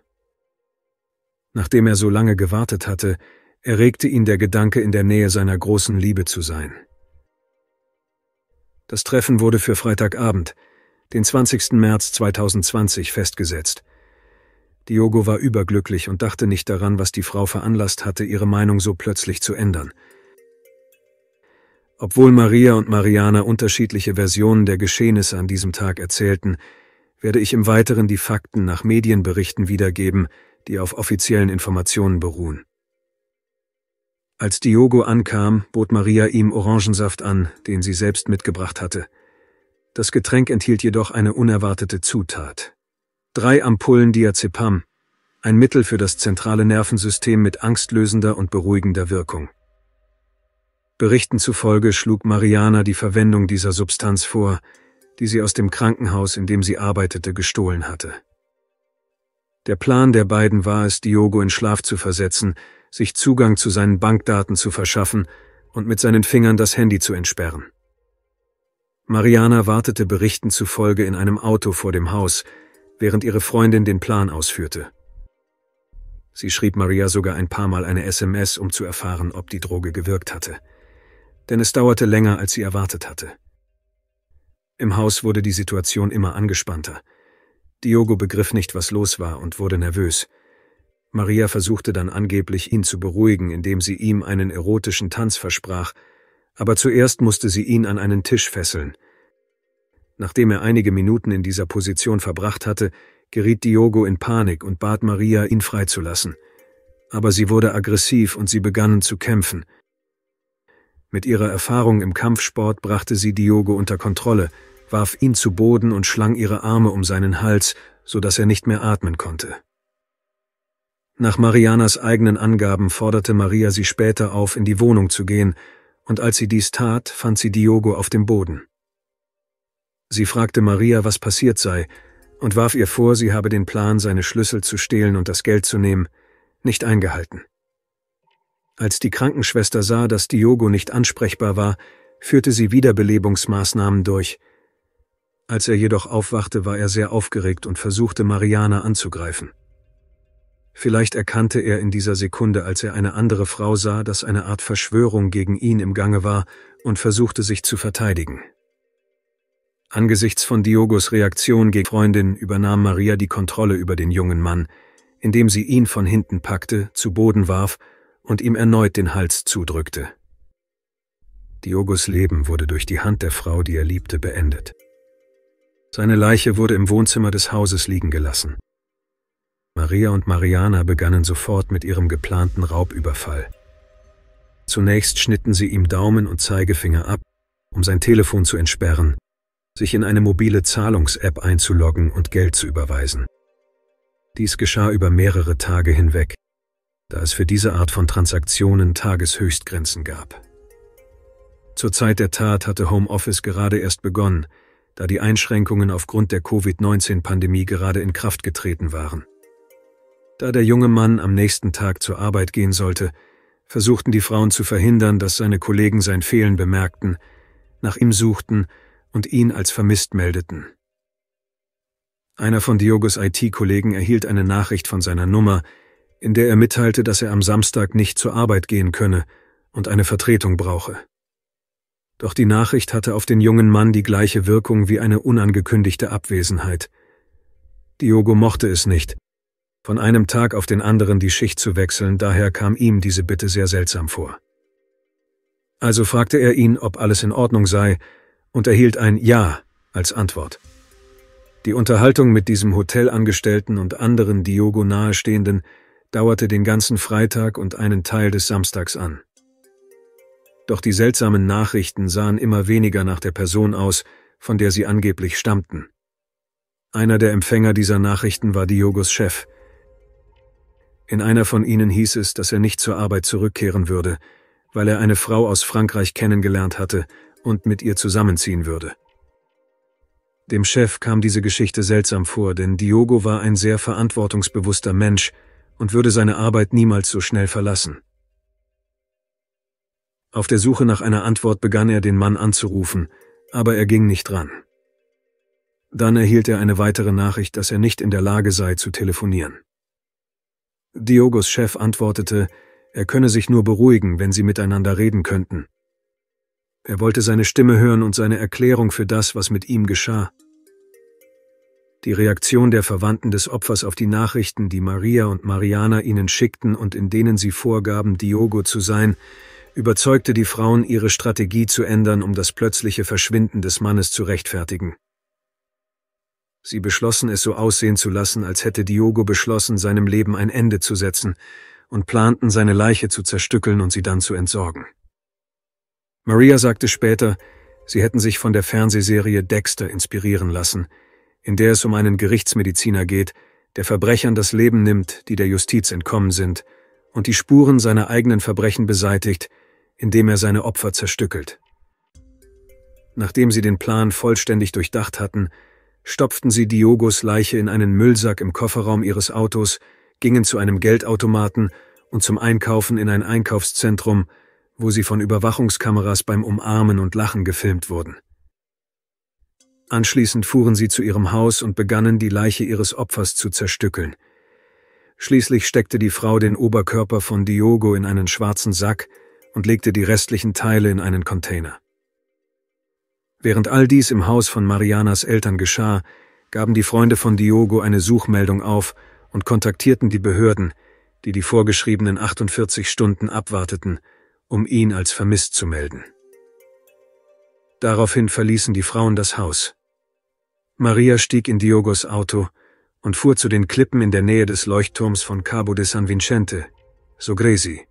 Nachdem er so lange gewartet hatte, erregte ihn der Gedanke, in der Nähe seiner großen Liebe zu sein. Das Treffen wurde für Freitagabend, den 20. März 2020, festgesetzt. Diogo war überglücklich und dachte nicht daran, was die Frau veranlasst hatte, ihre Meinung so plötzlich zu ändern. Obwohl Maria und Mariana unterschiedliche Versionen der Geschehnisse an diesem Tag erzählten, werde ich im Weiteren die Fakten nach Medienberichten wiedergeben, die auf offiziellen Informationen beruhen. Als Diogo ankam, bot Maria ihm Orangensaft an, den sie selbst mitgebracht hatte. Das Getränk enthielt jedoch eine unerwartete Zutat. Drei Ampullen Diazepam, ein Mittel für das zentrale Nervensystem mit angstlösender und beruhigender Wirkung. Berichten zufolge schlug Mariana die Verwendung dieser Substanz vor, die sie aus dem Krankenhaus, in dem sie arbeitete, gestohlen hatte. Der Plan der beiden war es, Diogo in Schlaf zu versetzen, sich Zugang zu seinen Bankdaten zu verschaffen und mit seinen Fingern das Handy zu entsperren. Mariana wartete Berichten zufolge in einem Auto vor dem Haus, während ihre Freundin den Plan ausführte. Sie schrieb Maria sogar ein paar Mal eine SMS, um zu erfahren, ob die Droge gewirkt hatte. Denn es dauerte länger, als sie erwartet hatte. Im Haus wurde die Situation immer angespannter. Diogo begriff nicht, was los war und wurde nervös. Maria versuchte dann angeblich, ihn zu beruhigen, indem sie ihm einen erotischen Tanz versprach, aber zuerst musste sie ihn an einen Tisch fesseln. Nachdem er einige Minuten in dieser Position verbracht hatte, geriet Diogo in Panik und bat Maria, ihn freizulassen. Aber sie wurde aggressiv und sie begannen zu kämpfen. Mit ihrer Erfahrung im Kampfsport brachte sie Diogo unter Kontrolle, warf ihn zu Boden und schlang ihre Arme um seinen Hals, so dass er nicht mehr atmen konnte. Nach Marianas eigenen Angaben forderte Maria sie später auf, in die Wohnung zu gehen, und als sie dies tat, fand sie Diogo auf dem Boden. Sie fragte Maria, was passiert sei, und warf ihr vor, sie habe den Plan, seine Schlüssel zu stehlen und das Geld zu nehmen, nicht eingehalten. Als die Krankenschwester sah, dass Diogo nicht ansprechbar war, führte sie Wiederbelebungsmaßnahmen durch, als er jedoch aufwachte, war er sehr aufgeregt und versuchte, Mariana anzugreifen. Vielleicht erkannte er in dieser Sekunde, als er eine andere Frau sah, dass eine Art Verschwörung gegen ihn im Gange war und versuchte sich zu verteidigen. Angesichts von Diogos Reaktion gegen Freundin übernahm Maria die Kontrolle über den jungen Mann, indem sie ihn von hinten packte, zu Boden warf und ihm erneut den Hals zudrückte. Diogos Leben wurde durch die Hand der Frau, die er liebte, beendet. Seine Leiche wurde im Wohnzimmer des Hauses liegen gelassen. Maria und Mariana begannen sofort mit ihrem geplanten Raubüberfall. Zunächst schnitten sie ihm Daumen und Zeigefinger ab, um sein Telefon zu entsperren, sich in eine mobile Zahlungs-App einzuloggen und Geld zu überweisen. Dies geschah über mehrere Tage hinweg, da es für diese Art von Transaktionen Tageshöchstgrenzen gab. Zur Zeit der Tat hatte Homeoffice gerade erst begonnen, da die Einschränkungen aufgrund der Covid-19-Pandemie gerade in Kraft getreten waren. Da der junge Mann am nächsten Tag zur Arbeit gehen sollte, versuchten die Frauen zu verhindern, dass seine Kollegen sein Fehlen bemerkten, nach ihm suchten und ihn als vermisst meldeten. Einer von Diogos IT-Kollegen erhielt eine Nachricht von seiner Nummer, in der er mitteilte, dass er am Samstag nicht zur Arbeit gehen könne und eine Vertretung brauche. Doch die Nachricht hatte auf den jungen Mann die gleiche Wirkung wie eine unangekündigte Abwesenheit. Diogo mochte es nicht, von einem Tag auf den anderen die Schicht zu wechseln, daher kam ihm diese Bitte sehr seltsam vor. Also fragte er ihn, ob alles in Ordnung sei, und erhielt ein Ja als Antwort. Die Unterhaltung mit diesem Hotelangestellten und anderen Diogo nahestehenden dauerte den ganzen Freitag und einen Teil des Samstags an. Doch die seltsamen Nachrichten sahen immer weniger nach der Person aus, von der sie angeblich stammten. Einer der Empfänger dieser Nachrichten war Diogos Chef. In einer von ihnen hieß es, dass er nicht zur Arbeit zurückkehren würde, weil er eine Frau aus Frankreich kennengelernt hatte und mit ihr zusammenziehen würde. Dem Chef kam diese Geschichte seltsam vor, denn Diogo war ein sehr verantwortungsbewusster Mensch und würde seine Arbeit niemals so schnell verlassen. Auf der Suche nach einer Antwort begann er, den Mann anzurufen, aber er ging nicht ran. Dann erhielt er eine weitere Nachricht, dass er nicht in der Lage sei zu telefonieren. Diogos Chef antwortete, er könne sich nur beruhigen, wenn sie miteinander reden könnten. Er wollte seine Stimme hören und seine Erklärung für das, was mit ihm geschah. Die Reaktion der Verwandten des Opfers auf die Nachrichten, die Maria und Mariana ihnen schickten und in denen sie vorgaben, Diogo zu sein, überzeugte die Frauen, ihre Strategie zu ändern, um das plötzliche Verschwinden des Mannes zu rechtfertigen. Sie beschlossen es so aussehen zu lassen, als hätte Diogo beschlossen, seinem Leben ein Ende zu setzen, und planten, seine Leiche zu zerstückeln und sie dann zu entsorgen. Maria sagte später, sie hätten sich von der Fernsehserie Dexter inspirieren lassen, in der es um einen Gerichtsmediziner geht, der Verbrechern das Leben nimmt, die der Justiz entkommen sind, und die Spuren seiner eigenen Verbrechen beseitigt, indem er seine Opfer zerstückelt. Nachdem sie den Plan vollständig durchdacht hatten, stopften sie Diogos Leiche in einen Müllsack im Kofferraum ihres Autos, gingen zu einem Geldautomaten und zum Einkaufen in ein Einkaufszentrum, wo sie von Überwachungskameras beim Umarmen und Lachen gefilmt wurden. Anschließend fuhren sie zu ihrem Haus und begannen, die Leiche ihres Opfers zu zerstückeln. Schließlich steckte die Frau den Oberkörper von Diogo in einen schwarzen Sack, und legte die restlichen Teile in einen Container. Während all dies im Haus von Marianas Eltern geschah, gaben die Freunde von Diogo eine Suchmeldung auf und kontaktierten die Behörden, die die vorgeschriebenen 48 Stunden abwarteten, um ihn als vermisst zu melden. Daraufhin verließen die Frauen das Haus. Maria stieg in Diogos Auto und fuhr zu den Klippen in der Nähe des Leuchtturms von Cabo de San Vicente, Sogresi,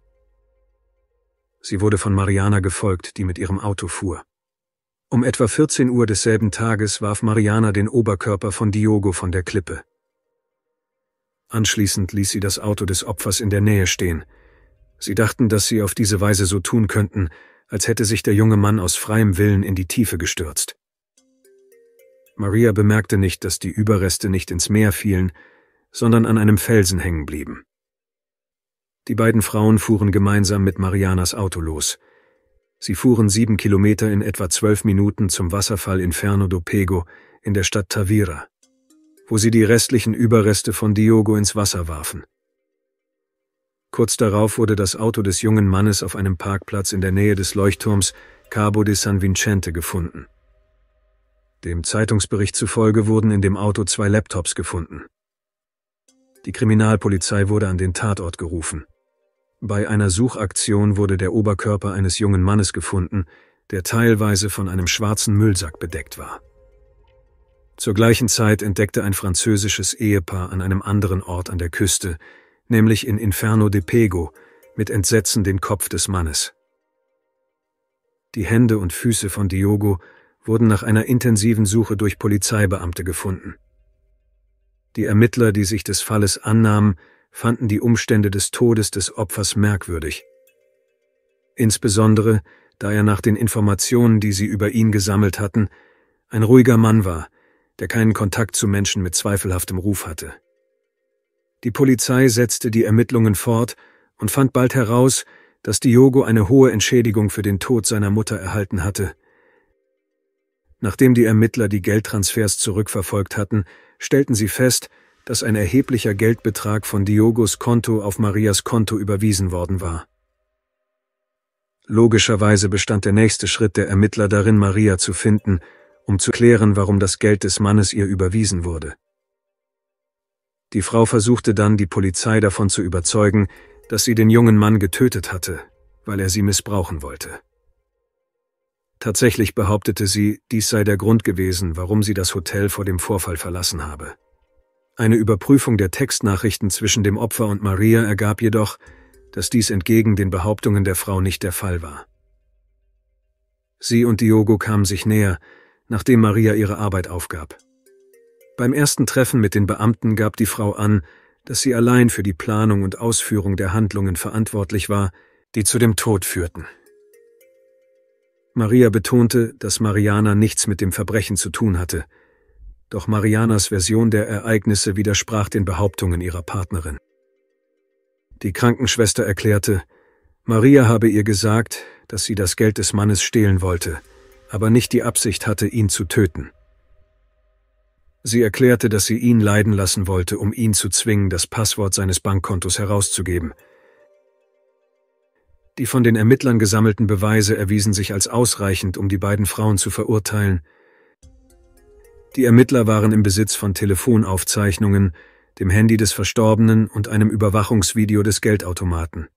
Sie wurde von Mariana gefolgt, die mit ihrem Auto fuhr. Um etwa 14 Uhr desselben Tages warf Mariana den Oberkörper von Diogo von der Klippe. Anschließend ließ sie das Auto des Opfers in der Nähe stehen. Sie dachten, dass sie auf diese Weise so tun könnten, als hätte sich der junge Mann aus freiem Willen in die Tiefe gestürzt. Maria bemerkte nicht, dass die Überreste nicht ins Meer fielen, sondern an einem Felsen hängen blieben. Die beiden Frauen fuhren gemeinsam mit Marianas Auto los. Sie fuhren sieben Kilometer in etwa zwölf Minuten zum Wasserfall Inferno do Pego in der Stadt Tavira, wo sie die restlichen Überreste von Diogo ins Wasser warfen. Kurz darauf wurde das Auto des jungen Mannes auf einem Parkplatz in der Nähe des Leuchtturms Cabo de San Vincente gefunden. Dem Zeitungsbericht zufolge wurden in dem Auto zwei Laptops gefunden. Die Kriminalpolizei wurde an den Tatort gerufen. Bei einer Suchaktion wurde der Oberkörper eines jungen Mannes gefunden, der teilweise von einem schwarzen Müllsack bedeckt war. Zur gleichen Zeit entdeckte ein französisches Ehepaar an einem anderen Ort an der Küste, nämlich in Inferno de Pego, mit Entsetzen den Kopf des Mannes. Die Hände und Füße von Diogo wurden nach einer intensiven Suche durch Polizeibeamte gefunden. Die Ermittler, die sich des Falles annahmen, fanden die Umstände des Todes des Opfers merkwürdig. Insbesondere, da er nach den Informationen, die sie über ihn gesammelt hatten, ein ruhiger Mann war, der keinen Kontakt zu Menschen mit zweifelhaftem Ruf hatte. Die Polizei setzte die Ermittlungen fort und fand bald heraus, dass Diogo eine hohe Entschädigung für den Tod seiner Mutter erhalten hatte. Nachdem die Ermittler die Geldtransfers zurückverfolgt hatten, stellten sie fest, dass ein erheblicher Geldbetrag von Diogos Konto auf Marias Konto überwiesen worden war. Logischerweise bestand der nächste Schritt der Ermittler darin, Maria zu finden, um zu klären, warum das Geld des Mannes ihr überwiesen wurde. Die Frau versuchte dann, die Polizei davon zu überzeugen, dass sie den jungen Mann getötet hatte, weil er sie missbrauchen wollte. Tatsächlich behauptete sie, dies sei der Grund gewesen, warum sie das Hotel vor dem Vorfall verlassen habe. Eine Überprüfung der Textnachrichten zwischen dem Opfer und Maria ergab jedoch, dass dies entgegen den Behauptungen der Frau nicht der Fall war. Sie und Diogo kamen sich näher, nachdem Maria ihre Arbeit aufgab. Beim ersten Treffen mit den Beamten gab die Frau an, dass sie allein für die Planung und Ausführung der Handlungen verantwortlich war, die zu dem Tod führten. Maria betonte, dass Mariana nichts mit dem Verbrechen zu tun hatte – doch Marianas Version der Ereignisse widersprach den Behauptungen ihrer Partnerin. Die Krankenschwester erklärte, Maria habe ihr gesagt, dass sie das Geld des Mannes stehlen wollte, aber nicht die Absicht hatte, ihn zu töten. Sie erklärte, dass sie ihn leiden lassen wollte, um ihn zu zwingen, das Passwort seines Bankkontos herauszugeben. Die von den Ermittlern gesammelten Beweise erwiesen sich als ausreichend, um die beiden Frauen zu verurteilen, die Ermittler waren im Besitz von Telefonaufzeichnungen, dem Handy des Verstorbenen und einem Überwachungsvideo des Geldautomaten.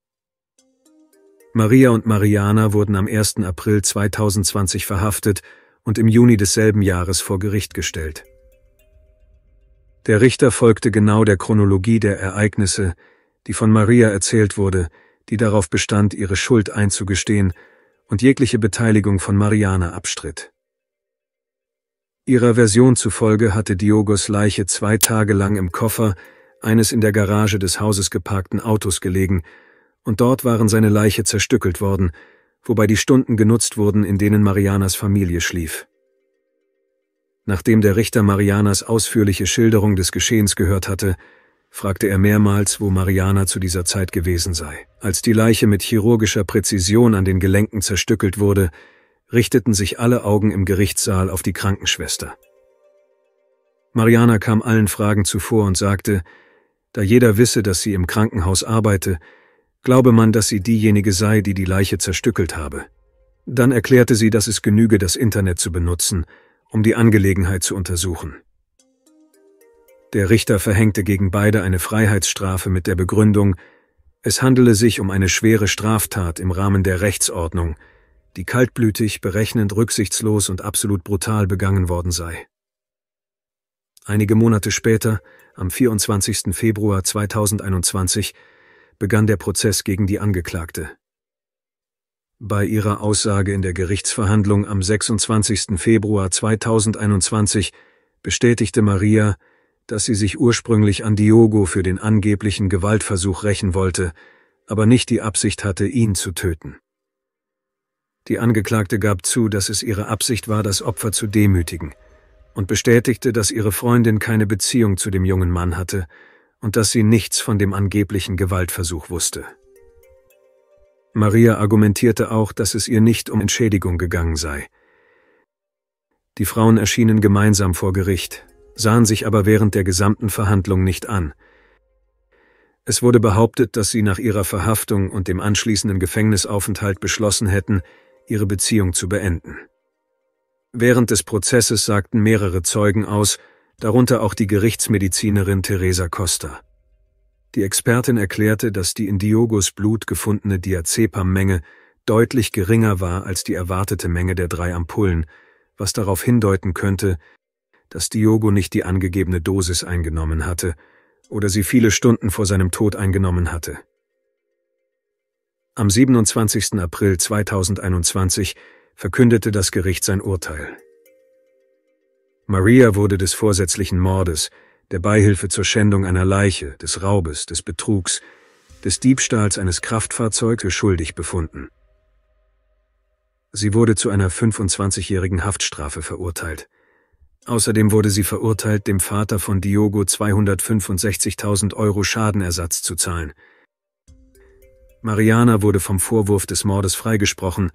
Maria und Mariana wurden am 1. April 2020 verhaftet und im Juni desselben Jahres vor Gericht gestellt. Der Richter folgte genau der Chronologie der Ereignisse, die von Maria erzählt wurde, die darauf bestand, ihre Schuld einzugestehen und jegliche Beteiligung von Mariana abstritt. Ihrer Version zufolge hatte Diogos Leiche zwei Tage lang im Koffer eines in der Garage des Hauses geparkten Autos gelegen, und dort waren seine Leiche zerstückelt worden, wobei die Stunden genutzt wurden, in denen Marianas Familie schlief. Nachdem der Richter Marianas ausführliche Schilderung des Geschehens gehört hatte, fragte er mehrmals, wo Mariana zu dieser Zeit gewesen sei. Als die Leiche mit chirurgischer Präzision an den Gelenken zerstückelt wurde, richteten sich alle Augen im Gerichtssaal auf die Krankenschwester. Mariana kam allen Fragen zuvor und sagte, da jeder wisse, dass sie im Krankenhaus arbeite, glaube man, dass sie diejenige sei, die die Leiche zerstückelt habe. Dann erklärte sie, dass es genüge, das Internet zu benutzen, um die Angelegenheit zu untersuchen. Der Richter verhängte gegen beide eine Freiheitsstrafe mit der Begründung, es handele sich um eine schwere Straftat im Rahmen der Rechtsordnung, die kaltblütig, berechnend, rücksichtslos und absolut brutal begangen worden sei. Einige Monate später, am 24. Februar 2021, begann der Prozess gegen die Angeklagte. Bei ihrer Aussage in der Gerichtsverhandlung am 26. Februar 2021 bestätigte Maria, dass sie sich ursprünglich an Diogo für den angeblichen Gewaltversuch rächen wollte, aber nicht die Absicht hatte, ihn zu töten. Die Angeklagte gab zu, dass es ihre Absicht war, das Opfer zu demütigen und bestätigte, dass ihre Freundin keine Beziehung zu dem jungen Mann hatte und dass sie nichts von dem angeblichen Gewaltversuch wusste. Maria argumentierte auch, dass es ihr nicht um Entschädigung gegangen sei. Die Frauen erschienen gemeinsam vor Gericht, sahen sich aber während der gesamten Verhandlung nicht an. Es wurde behauptet, dass sie nach ihrer Verhaftung und dem anschließenden Gefängnisaufenthalt beschlossen hätten, ihre Beziehung zu beenden. Während des Prozesses sagten mehrere Zeugen aus, darunter auch die Gerichtsmedizinerin Teresa Costa. Die Expertin erklärte, dass die in Diogos Blut gefundene Diazepam-Menge deutlich geringer war als die erwartete Menge der drei Ampullen, was darauf hindeuten könnte, dass Diogo nicht die angegebene Dosis eingenommen hatte oder sie viele Stunden vor seinem Tod eingenommen hatte. Am 27. April 2021 verkündete das Gericht sein Urteil. Maria wurde des vorsätzlichen Mordes, der Beihilfe zur Schändung einer Leiche, des Raubes, des Betrugs, des Diebstahls eines Kraftfahrzeugs für schuldig befunden. Sie wurde zu einer 25-jährigen Haftstrafe verurteilt. Außerdem wurde sie verurteilt, dem Vater von Diogo 265.000 Euro Schadenersatz zu zahlen – Mariana wurde vom Vorwurf des Mordes freigesprochen,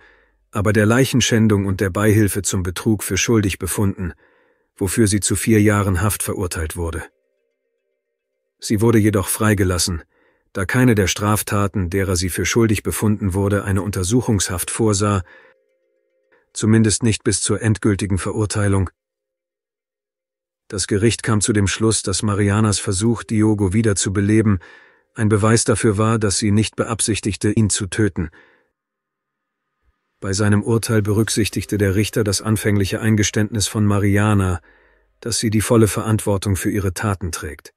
aber der Leichenschändung und der Beihilfe zum Betrug für schuldig befunden, wofür sie zu vier Jahren Haft verurteilt wurde. Sie wurde jedoch freigelassen, da keine der Straftaten, derer sie für schuldig befunden wurde, eine Untersuchungshaft vorsah, zumindest nicht bis zur endgültigen Verurteilung. Das Gericht kam zu dem Schluss, dass Marianas Versuch, Diogo wiederzubeleben, ein Beweis dafür war, dass sie nicht beabsichtigte, ihn zu töten. Bei seinem Urteil berücksichtigte der Richter das anfängliche Eingeständnis von Mariana, dass sie die volle Verantwortung für ihre Taten trägt.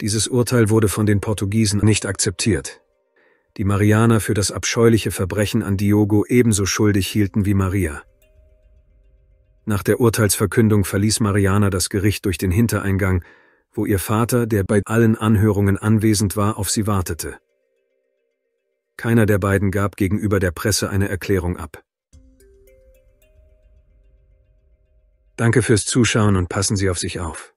Dieses Urteil wurde von den Portugiesen nicht akzeptiert, die Mariana für das abscheuliche Verbrechen an Diogo ebenso schuldig hielten wie Maria. Nach der Urteilsverkündung verließ Mariana das Gericht durch den Hintereingang wo ihr Vater, der bei allen Anhörungen anwesend war, auf sie wartete. Keiner der beiden gab gegenüber der Presse eine Erklärung ab. Danke fürs Zuschauen und passen Sie auf sich auf.